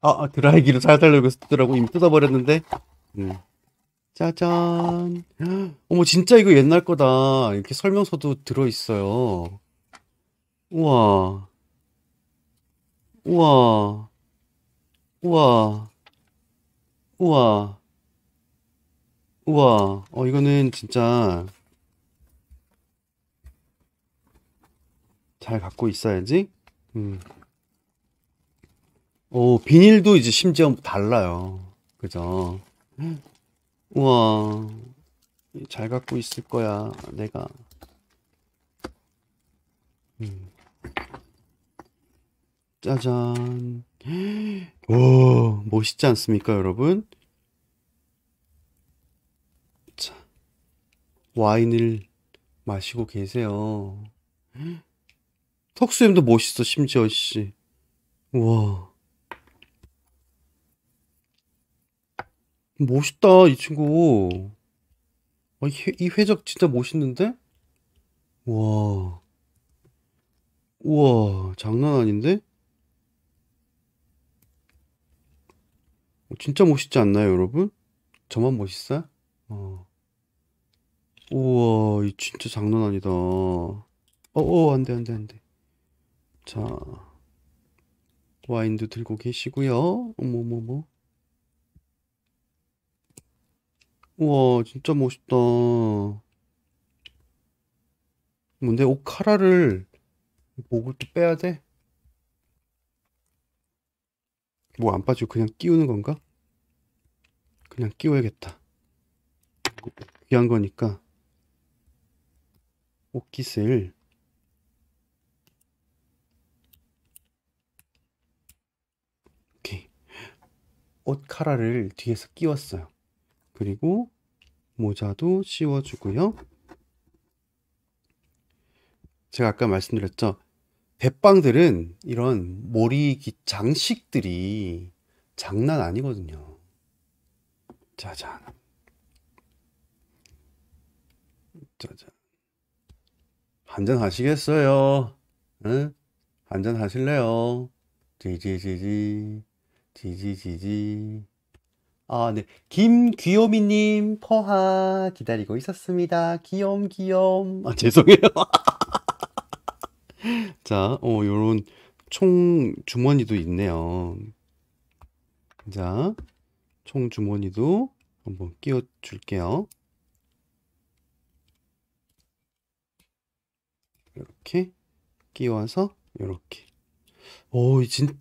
Speaker 1: 아, 아 드라이기를 잘달라고 했더라고. 이미 뜯어버렸는데. 음. 짜잔. 어머, 진짜 이거 옛날 거다. 이렇게 설명서도 들어있어요. 우와. 우와. 우와. 우와. 우와. 어, 이거는 진짜 잘 갖고 있어야지. 음. 오, 비닐도 이제 심지어 달라요. 그죠? 우와. 잘 갖고 있을 거야, 내가. 음. 짜잔. 오, 멋있지 않습니까, 여러분? 자, 와인을 마시고 계세요. 턱수염도 멋있어, 심지어, 씨. 우와. 멋있다 이 친구 아, 이 회적 진짜 멋있는데? 우와 우와 장난 아닌데? 어, 진짜 멋있지 않나요 여러분? 저만 멋있어? 어. 우와 이 진짜 장난 아니다 어어 안돼 안돼 안돼 자 와인도 들고 계시고요 어머머머 우와, 진짜 멋있다. 근데 옷 카라를 목을 또 빼야 돼? 뭐 안 빠지고 그냥 끼우는 건가? 그냥 끼워야겠다. 귀한 거니까. 옷깃을 오케이. 옷 카라를 뒤에서 끼웠어요. 그리고 모자도 씌워주고요. 제가 아까 말씀드렸죠. 대빵들은 이런 머리 장식들이 장난 아니거든요. 짜잔. 짜잔. 한잔 하시겠어요? 응? 한잔 하실래요? 지지지지. 지지지지. 아, 네. 김귀요미님, 퍼하 기다리고 있었습니다. 귀염, 귀염. 아, 죄송해요. 자, 어, 요런 총 주머니도 있네요. 자, 총 주머니도 한번 끼워 줄게요. 이렇게 끼워서 이렇게. 오, 진짜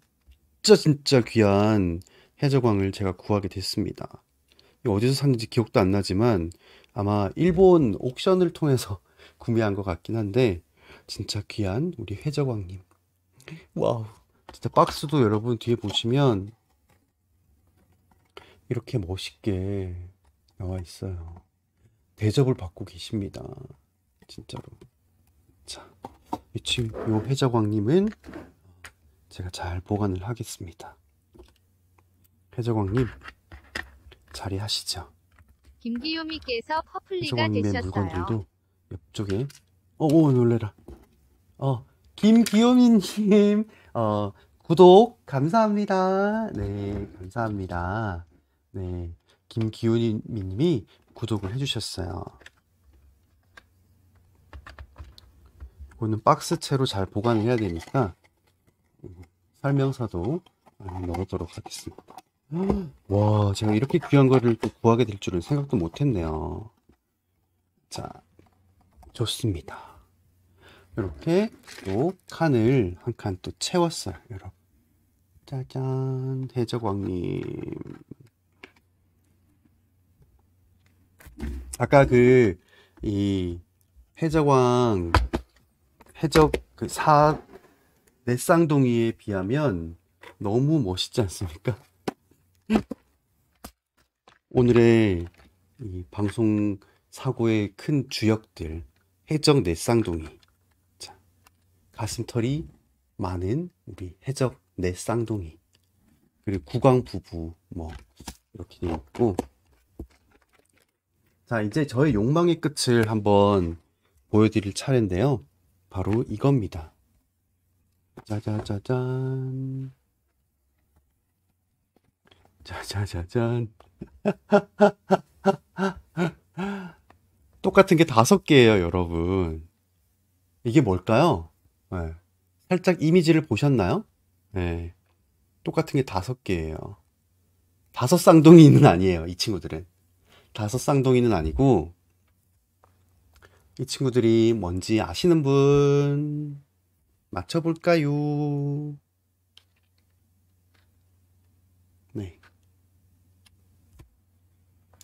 Speaker 1: 진짜 귀한 해적왕을 제가 구하게 됐습니다. 어디서 샀는지 기억도 안 나지만 아마 일본 옥션을 통해서 구매한 것 같긴 한데 진짜 귀한 우리 해적왕님 와우 진짜 박스도 여러분 뒤에 보시면 이렇게 멋있게 나와 있어요 대접을 받고 계십니다 진짜로 자이 회저광님은 제가 잘 보관을 하겠습니다 회저광님 자리하시죠. 김기요미께서 퍼플리가 되셨어요. 물건들도 옆쪽에 어오 놀래라. 어 김기요미님 어 구독 감사합니다. 네 감사합니다. 네 김기요미님이 구독을 해주셨어요. 이거는 박스채로 잘 보관을 해야 되니까 설명서도 넣어도록 하겠습니다. 와, 제가 이렇게 귀한 거를 또 구하게 될 줄은 생각도 못 했네요. 자, 좋습니다. 이렇게 또 칸을 한 칸 또 채웠어요, 여러분. 짜잔, 해적왕님. 아까 그, 이, 해적왕, 해적 그 사, 넷 쌍둥이에 비하면 너무 멋있지 않습니까? 오늘의 이 방송 사고의 큰 주역들 해적 넷쌍둥이 자, 가슴털이 많은 우리 해적 넷쌍둥이 그리고 구강 부부 뭐 이렇게 되어 있고 자 이제 저의 욕망의 끝을 한번 보여드릴 차례인데요 바로 이겁니다 짜자자잔 짜자자잔. 똑같은 게 다섯 개예요, 여러분. 이게 뭘까요? 네. 살짝 이미지를 보셨나요? 네. 똑같은 게 다섯 개예요. 다섯 쌍둥이는 아니에요, 이 친구들은. 다섯 쌍둥이는 아니고, 이 친구들이 뭔지 아시는 분, 맞춰볼까요?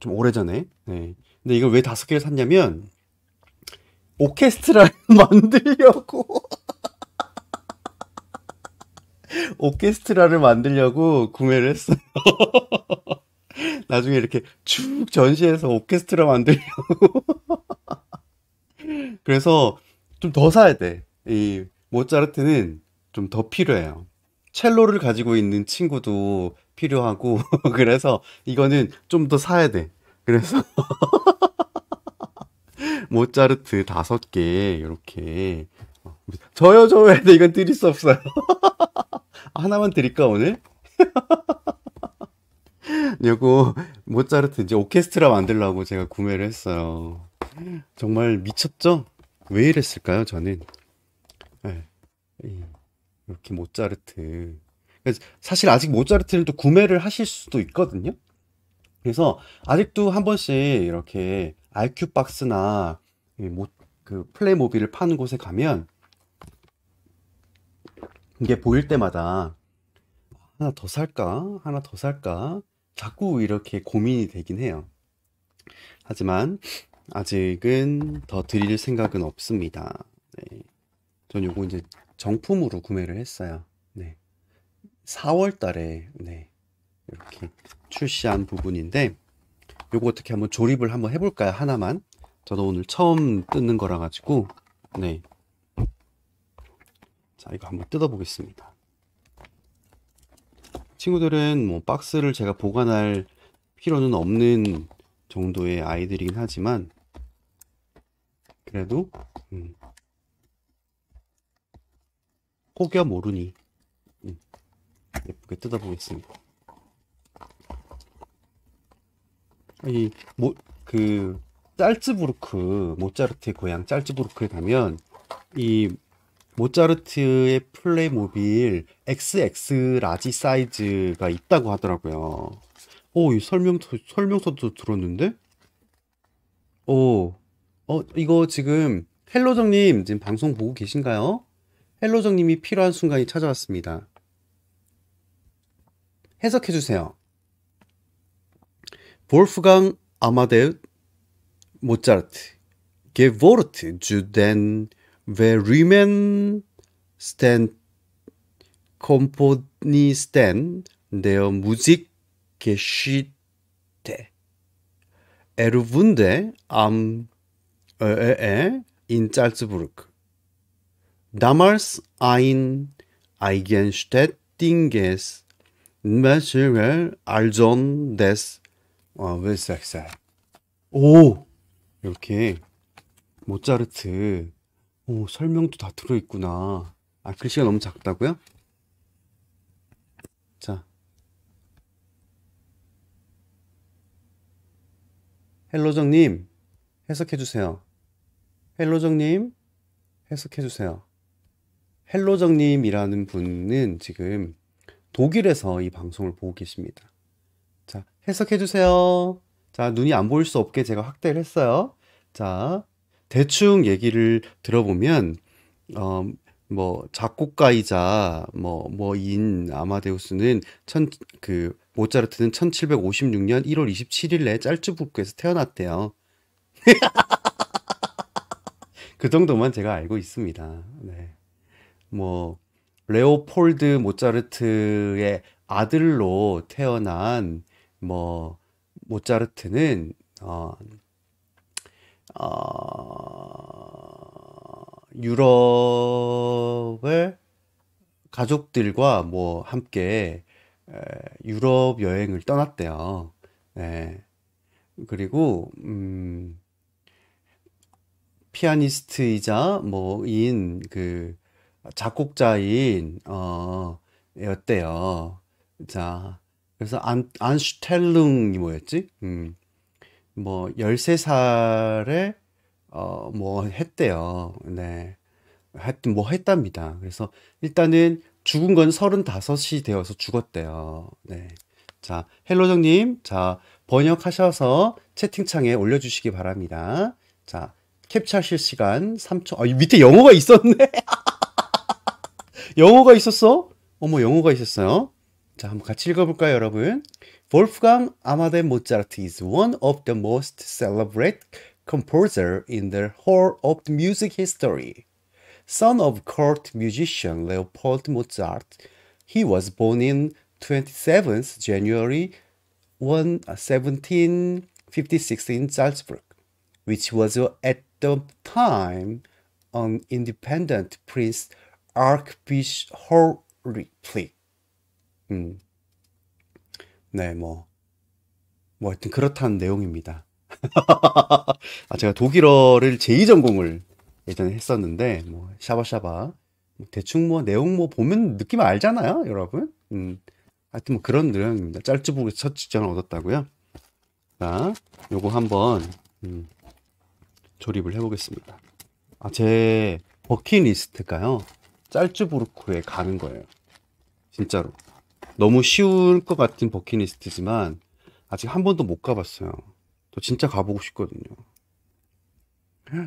Speaker 1: 좀 오래전에. 네. 근데 이걸 왜 다섯 개를 샀냐면 오케스트라를 만들려고. 오케스트라를 만들려고 구매를 했어요. 나중에 이렇게 쭉 전시해서 오케스트라 만들려고. 그래서 좀 더 사야 돼. 이 모차르트는 좀 더 필요해요. 첼로를 가지고 있는 친구도 필요하고 그래서 이거는 좀 더 사야 돼. 그래서 모차르트 다섯 개 이렇게 어, 저요 저요 해도 이건 드릴 수 없어요. 하나만 드릴까 오늘? 요거 모차르트 이제 오케스트라 만들라고 제가 구매를 했어요. 정말 미쳤죠? 왜 이랬을까요? 저는. 네. 이렇게 모짜르트. 그러니까 사실 아직 모짜르트를 또 구매를 하실 수도 있거든요. 그래서 아직도 한 번씩 이렇게 IQ 박스나 그 플레이모빌을 파는 곳에 가면 이게 보일 때마다 하나 더 살까? 하나 더 살까? 자꾸 이렇게 고민이 되긴 해요. 하지만 아직은 더 드릴 생각은 없습니다. 네. 전 요거 이제 정품으로 구매를 했어요. 네. 4월 달에 네. 이렇게 출시한 부분인데 요거 어떻게 한번 조립을 한번 해 볼까요? 하나만. 저도 오늘 처음 뜯는 거라 가지고 네. 자, 이거 한번 뜯어 보겠습니다. 친구들은 뭐 박스를 제가 보관할 필요는 없는 정도의 아이들이긴 하지만 그래도 음, 혹여 모르니 음. 예쁘게 뜯어보겠습니다. 이모그 짤츠부르크 모차르트의 고향 짤츠부르크에 가면 이 모차르트의 플레이모빌 XX 라지 사이즈가 있다고 하더라고요. 오, 이 설명서 설명서도 들었는데? 오, 어 이거 지금 헬로정님 지금 방송 보고 계신가요? 헬로정님이 필요한 순간이 찾아왔습니다. 해석해주세요. 볼프강 아마데우 모차르트 게보르트 주덴 베리멘 스탠 컴포니스텐 데어 무직 게시테 에르분데 암 에에 인 짤츠부르크 Damals ein eigenständiges 매체를 알던 des 어, 웰삭사 오! 이렇게 모차르트 오, 설명도 다 들어있구나 아 글씨가 그 너무 작다고요? 자 헬로정님 해석해주세요 헬로정님 해석해주세요 헬로정님이라는 분은 지금 독일에서 이 방송을 보고 계십니다. 자, 해석해주세요. 자, 눈이 안 보일 수 없게 제가 확대를 했어요. 자, 대충 얘기를 들어보면, 어, 뭐, 작곡가이자, 뭐, 뭐, 인, 아마데우스는 천, 그, 모차르트는 1756년 1월 27일에 짤츠부크에서 태어났대요. 그 정도만 제가 알고 있습니다. 네. 뭐 레오폴드 모차르트의 아들로 태어난 뭐 모차르트는 어, 어, 유럽의 가족들과 뭐 함께 에, 유럽 여행을 떠났대요. 예. 그리고 음 피아니스트이자 뭐인 그 작곡자인 어 였대요. 예, 자, 그래서 안 안슈텔룽이 뭐였지? 음. 뭐 13살에 어 뭐 했대요. 네. 하여튼 뭐 했답니다. 그래서 일단은 죽은 건 35이 되어서 죽었대요. 네. 자, 헬로정 님. 자, 번역하셔서 채팅창에 올려 주시기 바랍니다. 자, 캡처하실 시간 3초. 아, 밑에 영어가 있었네. 영어가 있었어? 어머, 영어가 있었어요. 자, 한번 같이 읽어볼까요, 여러분? Wolfgang Amadeus Mozart is one of the most celebrated composer in the whole of the music history. Son of court musician Leopold Mozart, he was born in 27th January 1756 uh, in Salzburg, which was at the time an independent prince Archbishop Horrific. 음. 네, 뭐, 뭐 하여튼 그렇다는 내용입니다. 아, 제가 독일어를 제2 전공을 예전에 했었는데, 뭐, 샤바샤바. 뭐 대충 뭐, 내용 뭐, 보면 느낌 알잖아요, 여러분? 음. 하여튼 뭐 그런 내용입니다. 짤주부에서첫 직전을 얻었다고요? 자, 요거 한번, 음, 조립을 해보겠습니다. 아, 제 버킷리스트가요. 짤즈부르크에 가는 거예요. 진짜로. 너무 쉬울 것 같은 버킷리스트지만 아직 한 번도 못 가봤어요. 저 진짜 가보고 싶거든요.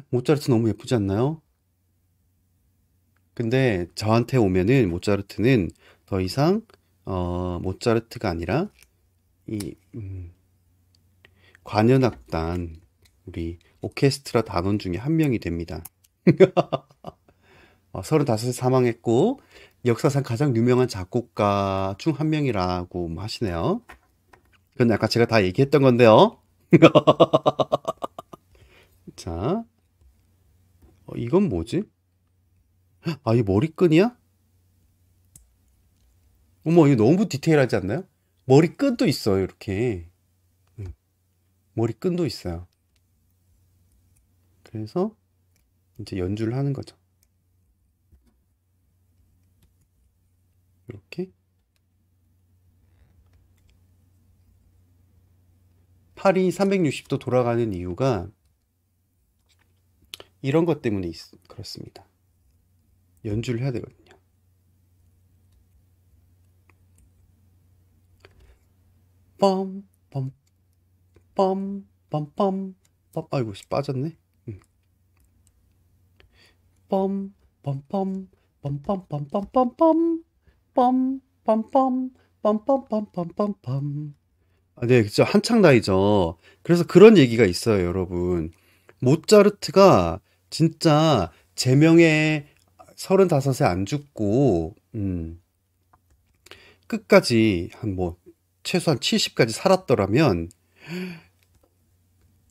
Speaker 1: 모차르트 너무 예쁘지 않나요? 근데 저한테 오면은 모차르트는 더 이상 어, 모차르트가 아니라 이 음, 관현악단 우리 오케스트라 단원 중에 한 명이 됩니다. 어, 35세 사망했고 역사상 가장 유명한 작곡가 중 한 명이라고 뭐 하시네요. 그건 아까 제가 다 얘기했던 건데요. 자, 어, 이건 뭐지? 아, 이 머리끈이야? 어머, 이거 너무 디테일하지 않나요? 머리끈도 있어요, 이렇게. 머리끈도 있어요. 그래서 이제 연주를 하는 거죠. 이렇게 팔이 360도 돌아가는 이유가 이런 것 때문에 있, 그렇습니다. 연주를 해야 되거든요. 빰, 빰, 빰, 빰, 빰, 아이고, 빠졌네. 빰, 빰, 빰, 빰, 빰, 빰, 빰, 빰, 빰. 빰빰빰빰빰빰빰빰빰빰 아, 네, 진짜 한창 나이죠. 그래서 그런 얘기가 있어요, 여러분. 모차르트가 진짜 제명에 35세 안 죽고 음. 끝까지 한 뭐 최소한 70까지 살았더라면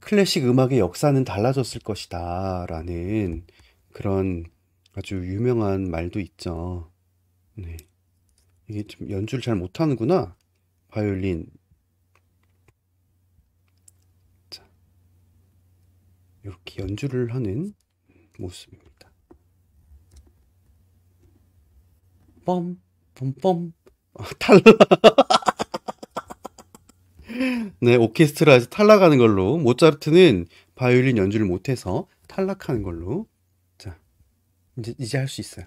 Speaker 1: 클래식 음악의 역사는 달라졌을 것이다. 라는 그런 아주 유명한 말도 있죠. 네. 이게 좀 연주를 잘 못하는구나 바이올린 자 이렇게 연주를 하는 모습입니다 뻔 뻔뻔 아, 탈락 네 오케스트라에서 탈락하는 걸로 모차르트는 바이올린 연주를 못해서 탈락하는 걸로 자 이제 이제 할 수 있어요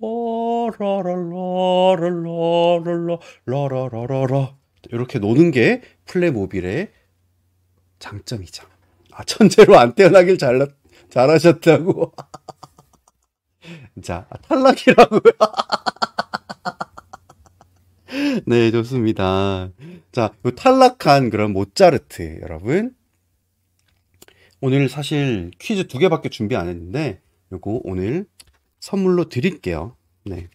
Speaker 1: 라라라라라라라라라라 이렇게 노는 게 플레모빌의 장점이죠. 아 천재로 안 태어나길 잘 잘하셨다고. 자 탈락이라고요. 네 좋습니다. 자요 탈락한 그런 모차르트 여러분 오늘 사실 퀴즈 두 개밖에 준비 안 했는데 요거 오늘 선물로 드릴게요. 네.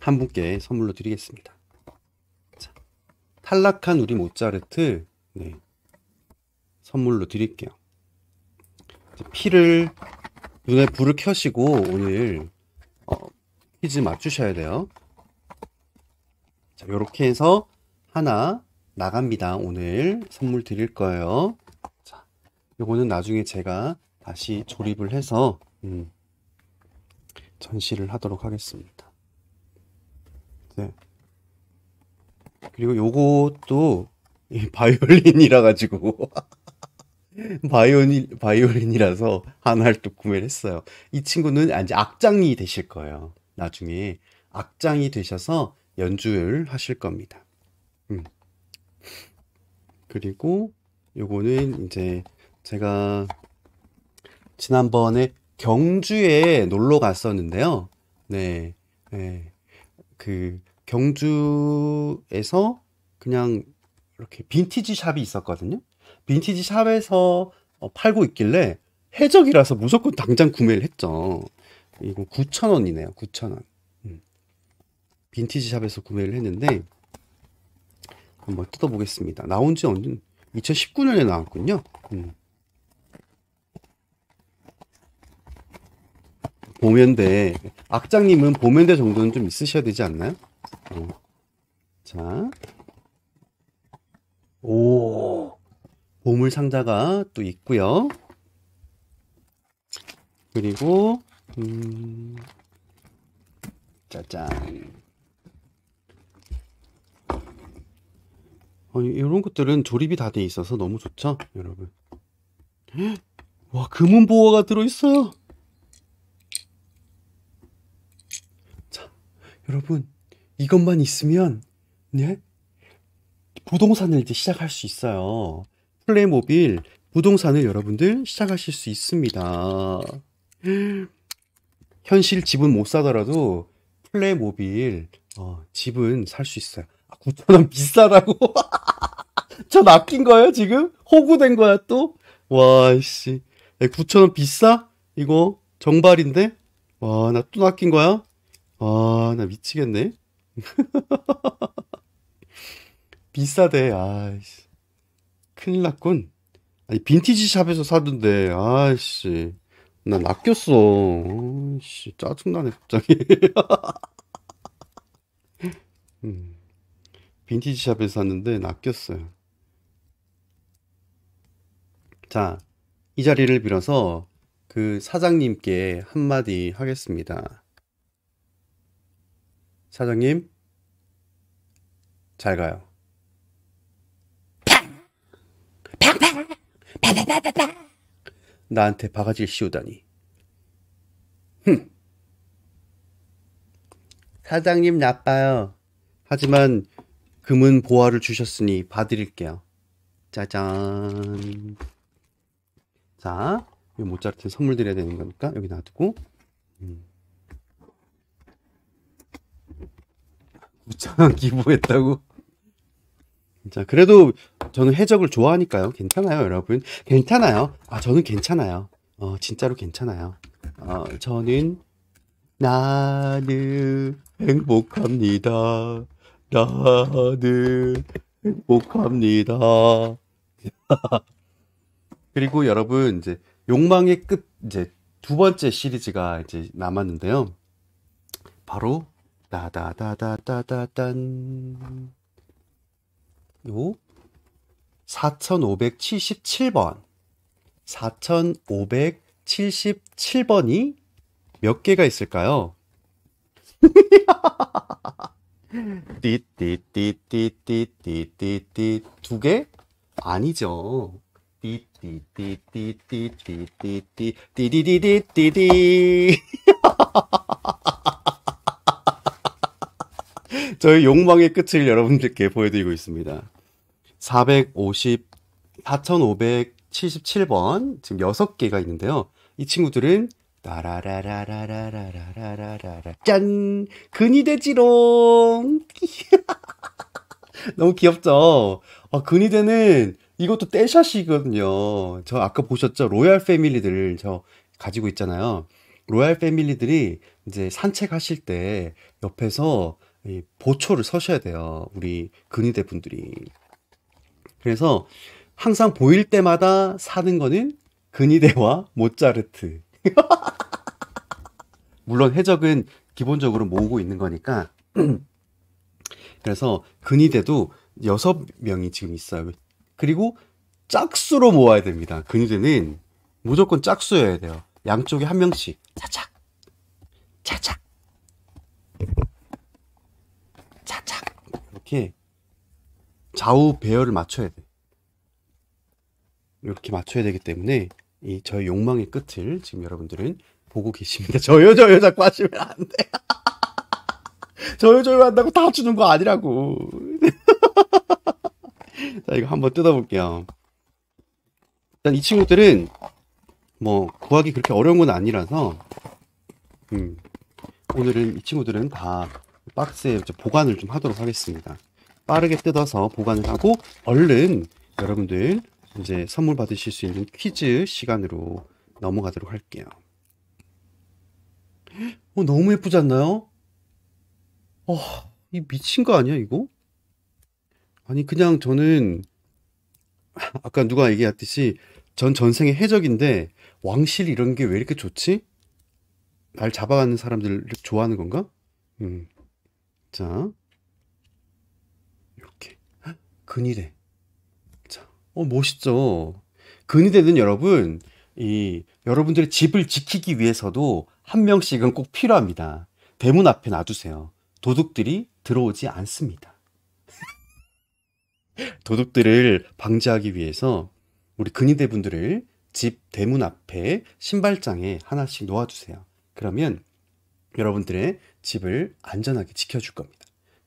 Speaker 1: 한 분께 선물로 드리겠습니다. 자, 탈락한 우리 모짜르트 네. 선물로 드릴게요. 피를 눈에 불을 켜시고 오늘 어, 퀴즈 맞추셔야 돼요. 자, 요렇게 해서 하나 나갑니다. 오늘 선물 드릴 거예요. 자, 요거는 나중에 제가 다시 조립을 해서 음, 전시를 하도록 하겠습니다. 네. 그리고 요것도 바이올린이라 가지고 바이올린 바이올린이라서 하나를 또 구매를 했어요. 이 친구는 이제 악장이 되실 거예요. 나중에 악장이 되셔서 연주를 하실 겁니다. 음. 그리고 요거는 이제 제가 지난번에 경주에 놀러 갔었는데요. 네. 네. 그 경주에서 그냥 이렇게 빈티지 샵이 있었거든요. 빈티지 샵에서 어, 팔고 있길래 해적이라서 무조건 당장 구매를 했죠. 이거 9,000원이네요. 9,000원. 음. 빈티지 샵에서 구매를 했는데 한번 뜯어보겠습니다. 나온 지 언제 2019년에 나왔군요. 음. 보면대 악장님은 보면대 정도는 좀 있으셔야 되지 않나요? 어. 자, 오 보물 상자가 또 있고요. 그리고 음, 짜잔. 아니, 이런 것들은 조립이 다 돼 있어서 너무 좋죠, 여러분. 와 금은 보호가 들어있어요. 여러분, 이것만 있으면, 네? 부동산을 이제 시작할 수 있어요. 플레이모빌 부동산을 여러분들 시작하실 수 있습니다. 현실 집은 못 사더라도 플레이모빌 어, 집은 살 수 있어요. 아, 9천원 비싸다고? 전 아낀 거예요, 지금? 호구된 거야, 또? 와, 씨. 9천원 비싸? 이거 정발인데? 와, 나또 아낀 거야? 아, 나 미치겠네. 비싸대. 아이씨. 큰일 났군. 아니, 빈티지 샵에서 사둔데. 아이씨. 난아꼈어 아이씨. 짜증나네, 갑자기. 음. 빈티지 샵에서 샀는데 낚였어요. 자, 이 자리를 빌어서 그 사장님께 한마디 하겠습니다. 사장님, 잘 가요. 나한테 바가지를 씌우다니. 흠. 사장님 나빠요. 하지만 금은 보화를 주셨으니 봐드릴게요. 짜잔. 자, 이 모짜르트 선물 드려야 되는 겁니까 여기 놔두고. 음. 9천원 기부했다고? 자, 그래도 저는 해적을 좋아하니까요. 괜찮아요, 여러분. 괜찮아요. 아, 저는 괜찮아요. 어, 진짜로 괜찮아요. 어, 저는 나는 행복합니다. 나는 행복합니다. 그리고 여러분 이제 욕망의 끝 이제 두 번째 시리즈가 이제 남았는데요. 바로 따다다다다다단 요 4577번 4577번이 몇 개가 있을까요? 띠띠띠띠띠띠띠띠 두 개? 아니죠. 띠띠띠띠띠띠띠띠띠띠띠띠띠 저희 욕망의 끝을 여러분들께 보여드리고 있습니다. 450, 4577번, 지금 6개가 있는데요. 이 친구들은 따라라라라라라라라라라 짠! 근이 되지롱! 너무 귀엽죠? 아, 근이 대는 이것도 떼샷이거든요. 저 아까 보셨죠? 로얄 패밀리들 저 가지고 있잖아요. 로얄 패밀리들이 이제 산책하실 때 옆에서 이 보초를 서셔야 돼요. 우리 근위대 분들이. 그래서 항상 보일 때마다 사는 거는 근위대와 모짜르트 물론 해적은 기본적으로 모으고 있는 거니까. 그래서 근위대도 여섯 명이 지금 있어요. 그리고 짝수로 모아야 됩니다. 근위대는 무조건 짝수여야 돼요. 양쪽에 한 명씩 차착 차착 차차 이렇게 좌우 배열을 맞춰야 돼. 이렇게 맞춰야 되기 때문에 이 저의 욕망의 끝을 지금 여러분들은 보고 계십니다. 저요 저요 자꾸 하시면 안 돼. 저요 저요 한다고 다 주는 거 아니라고. 자 이거 한번 뜯어볼게요. 일단 이 친구들은 뭐 구하기 그렇게 어려운 건 아니라서 음, 오늘은 이 친구들은 다 박스에 보관을 좀 하도록 하겠습니다. 빠르게 뜯어서 보관을 하고 얼른 여러분들 이제 선물 받으실 수 있는 퀴즈 시간으로 넘어가도록 할게요. 어, 너무 예쁘지 않나요? 어, 이 미친 거 아니야, 이거? 아니, 그냥 저는 아까 누가 얘기했듯이 전 전생의 해적인데 왕실 이런 게 왜 이렇게 좋지? 날 잡아가는 사람들을 좋아하는 건가? 음. 자, 이렇게 근위대. 자, 어 멋있죠. 근위대는 여러분 이 여러분들의 집을 지키기 위해서도 한 명씩은 꼭 필요합니다. 대문 앞에 놔두세요. 도둑들이 들어오지 않습니다. 도둑들을 방지하기 위해서 우리 근위대 분들을 집 대문 앞에 신발장에 하나씩 놓아주세요. 그러면 여러분들의 집을 안전하게 지켜줄 겁니다.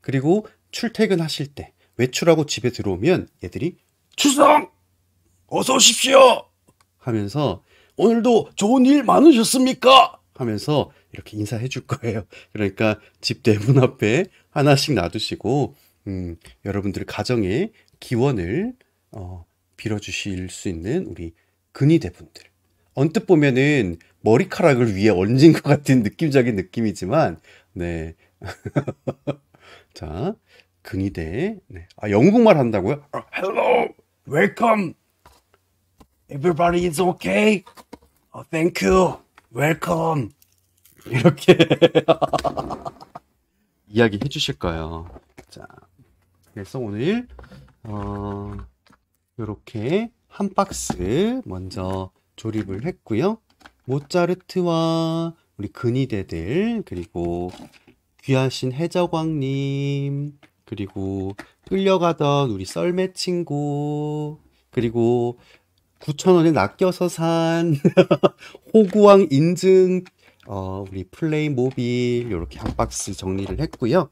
Speaker 1: 그리고 출퇴근하실 때 외출하고 집에 들어오면 얘들이 추성! 어서 오십시오! 하면서 오늘도 좋은 일 많으셨습니까? 하면서 이렇게 인사해 줄 거예요. 그러니까 집 대문 앞에 하나씩 놔두시고, 음, 여러분들 가정의 기원을, 어, 빌어주실 수 있는 우리 근위대분들. 언뜻 보면은 머리카락을 위해 얹은 것 같은 느낌적인 느낌이지만 네. 자, 근이대 네. 아, 영국말 한다고요? 아, hello, welcome. Everybody is okay. 아, thank you. Welcome. 이렇게 이야기 해주실까요? 자, 그래서 오늘 어, 이렇게 한 박스 먼저 조립을 했고요. 모차르트와 우리 근이대들 그리고 귀하신 해적왕님 그리고 끌려가던 우리 썰매 친구 그리고 9천원에 낚여서 산 호구왕 인증 어, 우리 플레이모빌 이렇게 한 박스 정리를 했고요.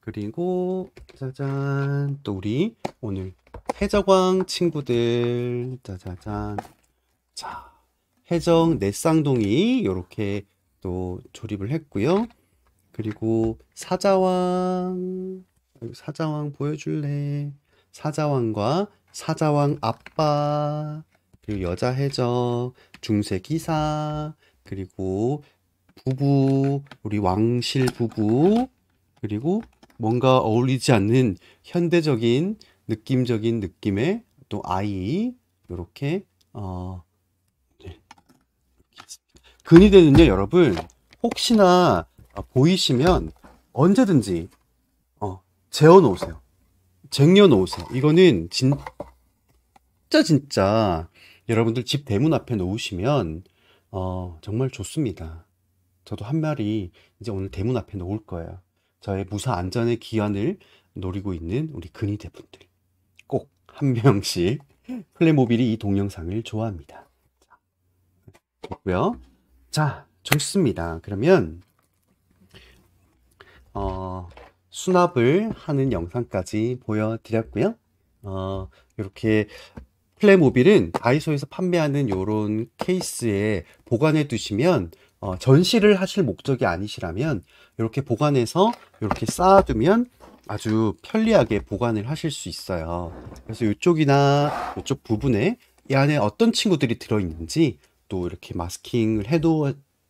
Speaker 1: 그리고 짜잔 또 우리 오늘 해적왕 친구들 짜자잔 자 해정 넷쌍둥이 이렇게 또 조립을 했고요. 그리고 사자왕 사자왕 보여줄래? 사자왕과 사자왕 아빠 그리고 여자 해적 중세 기사 그리고 부부 우리 왕실 부부 그리고 뭔가 어울리지 않는 현대적인 느낌적인 느낌의 또 아이 이렇게 어, 근이 되는요 여러분 혹시나 보이시면 언제든지 어, 재워 놓으세요 쟁여 놓으세요 이거는 진짜 진짜 여러분들 집 대문 앞에 놓으시면 어, 정말 좋습니다 저도 한 마리 이제 오늘 대문 앞에 놓을 거예요 저의 무사 안전의 기한을 노리고 있는 우리 근이 대분들 꼭 한 명씩 플레모빌이 이 동영상을 좋아합니다. 있고요. 자, 좋습니다. 그러면 어, 수납을 하는 영상까지 보여드렸고요. 어, 이렇게 플레모빌은 다이소에서 판매하는 이런 케이스에 보관해 두시면 어, 전시를 하실 목적이 아니시라면 이렇게 보관해서 이렇게 쌓아두면 아주 편리하게 보관을 하실 수 있어요. 그래서 이쪽이나 이쪽 부분에 이 안에 어떤 친구들이 들어있는지 또 이렇게 마스킹을 해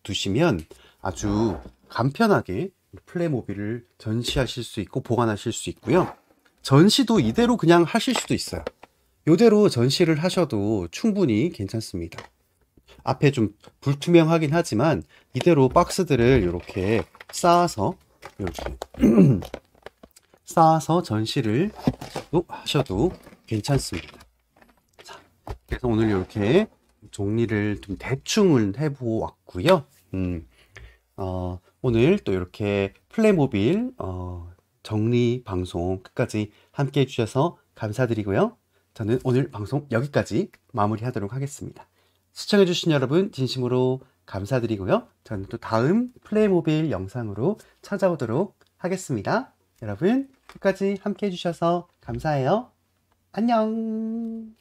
Speaker 1: 두시면 아주 간편하게 플레모빌을 전시하실 수 있고 보관하실 수 있고요. 전시도 이대로 그냥 하실 수도 있어요. 이대로 전시를 하셔도 충분히 괜찮습니다. 앞에 좀 불투명하긴 하지만 이대로 박스들을 이렇게 쌓아서 이렇게 쌓아서 전시를 하셔도 괜찮습니다. 자, 그래서 오늘 이렇게 정리를 좀 대충을 해보았고요. 음, 어, 오늘 또 이렇게 플레모빌 어, 정리 방송 끝까지 함께 해주셔서 감사드리고요. 저는 오늘 방송 여기까지 마무리하도록 하겠습니다. 시청해주신 여러분 진심으로 감사드리고요. 저는 또 다음 플레이모빌 영상으로 찾아오도록 하겠습니다. 여러분 끝까지 함께 해주셔서 감사해요. 안녕!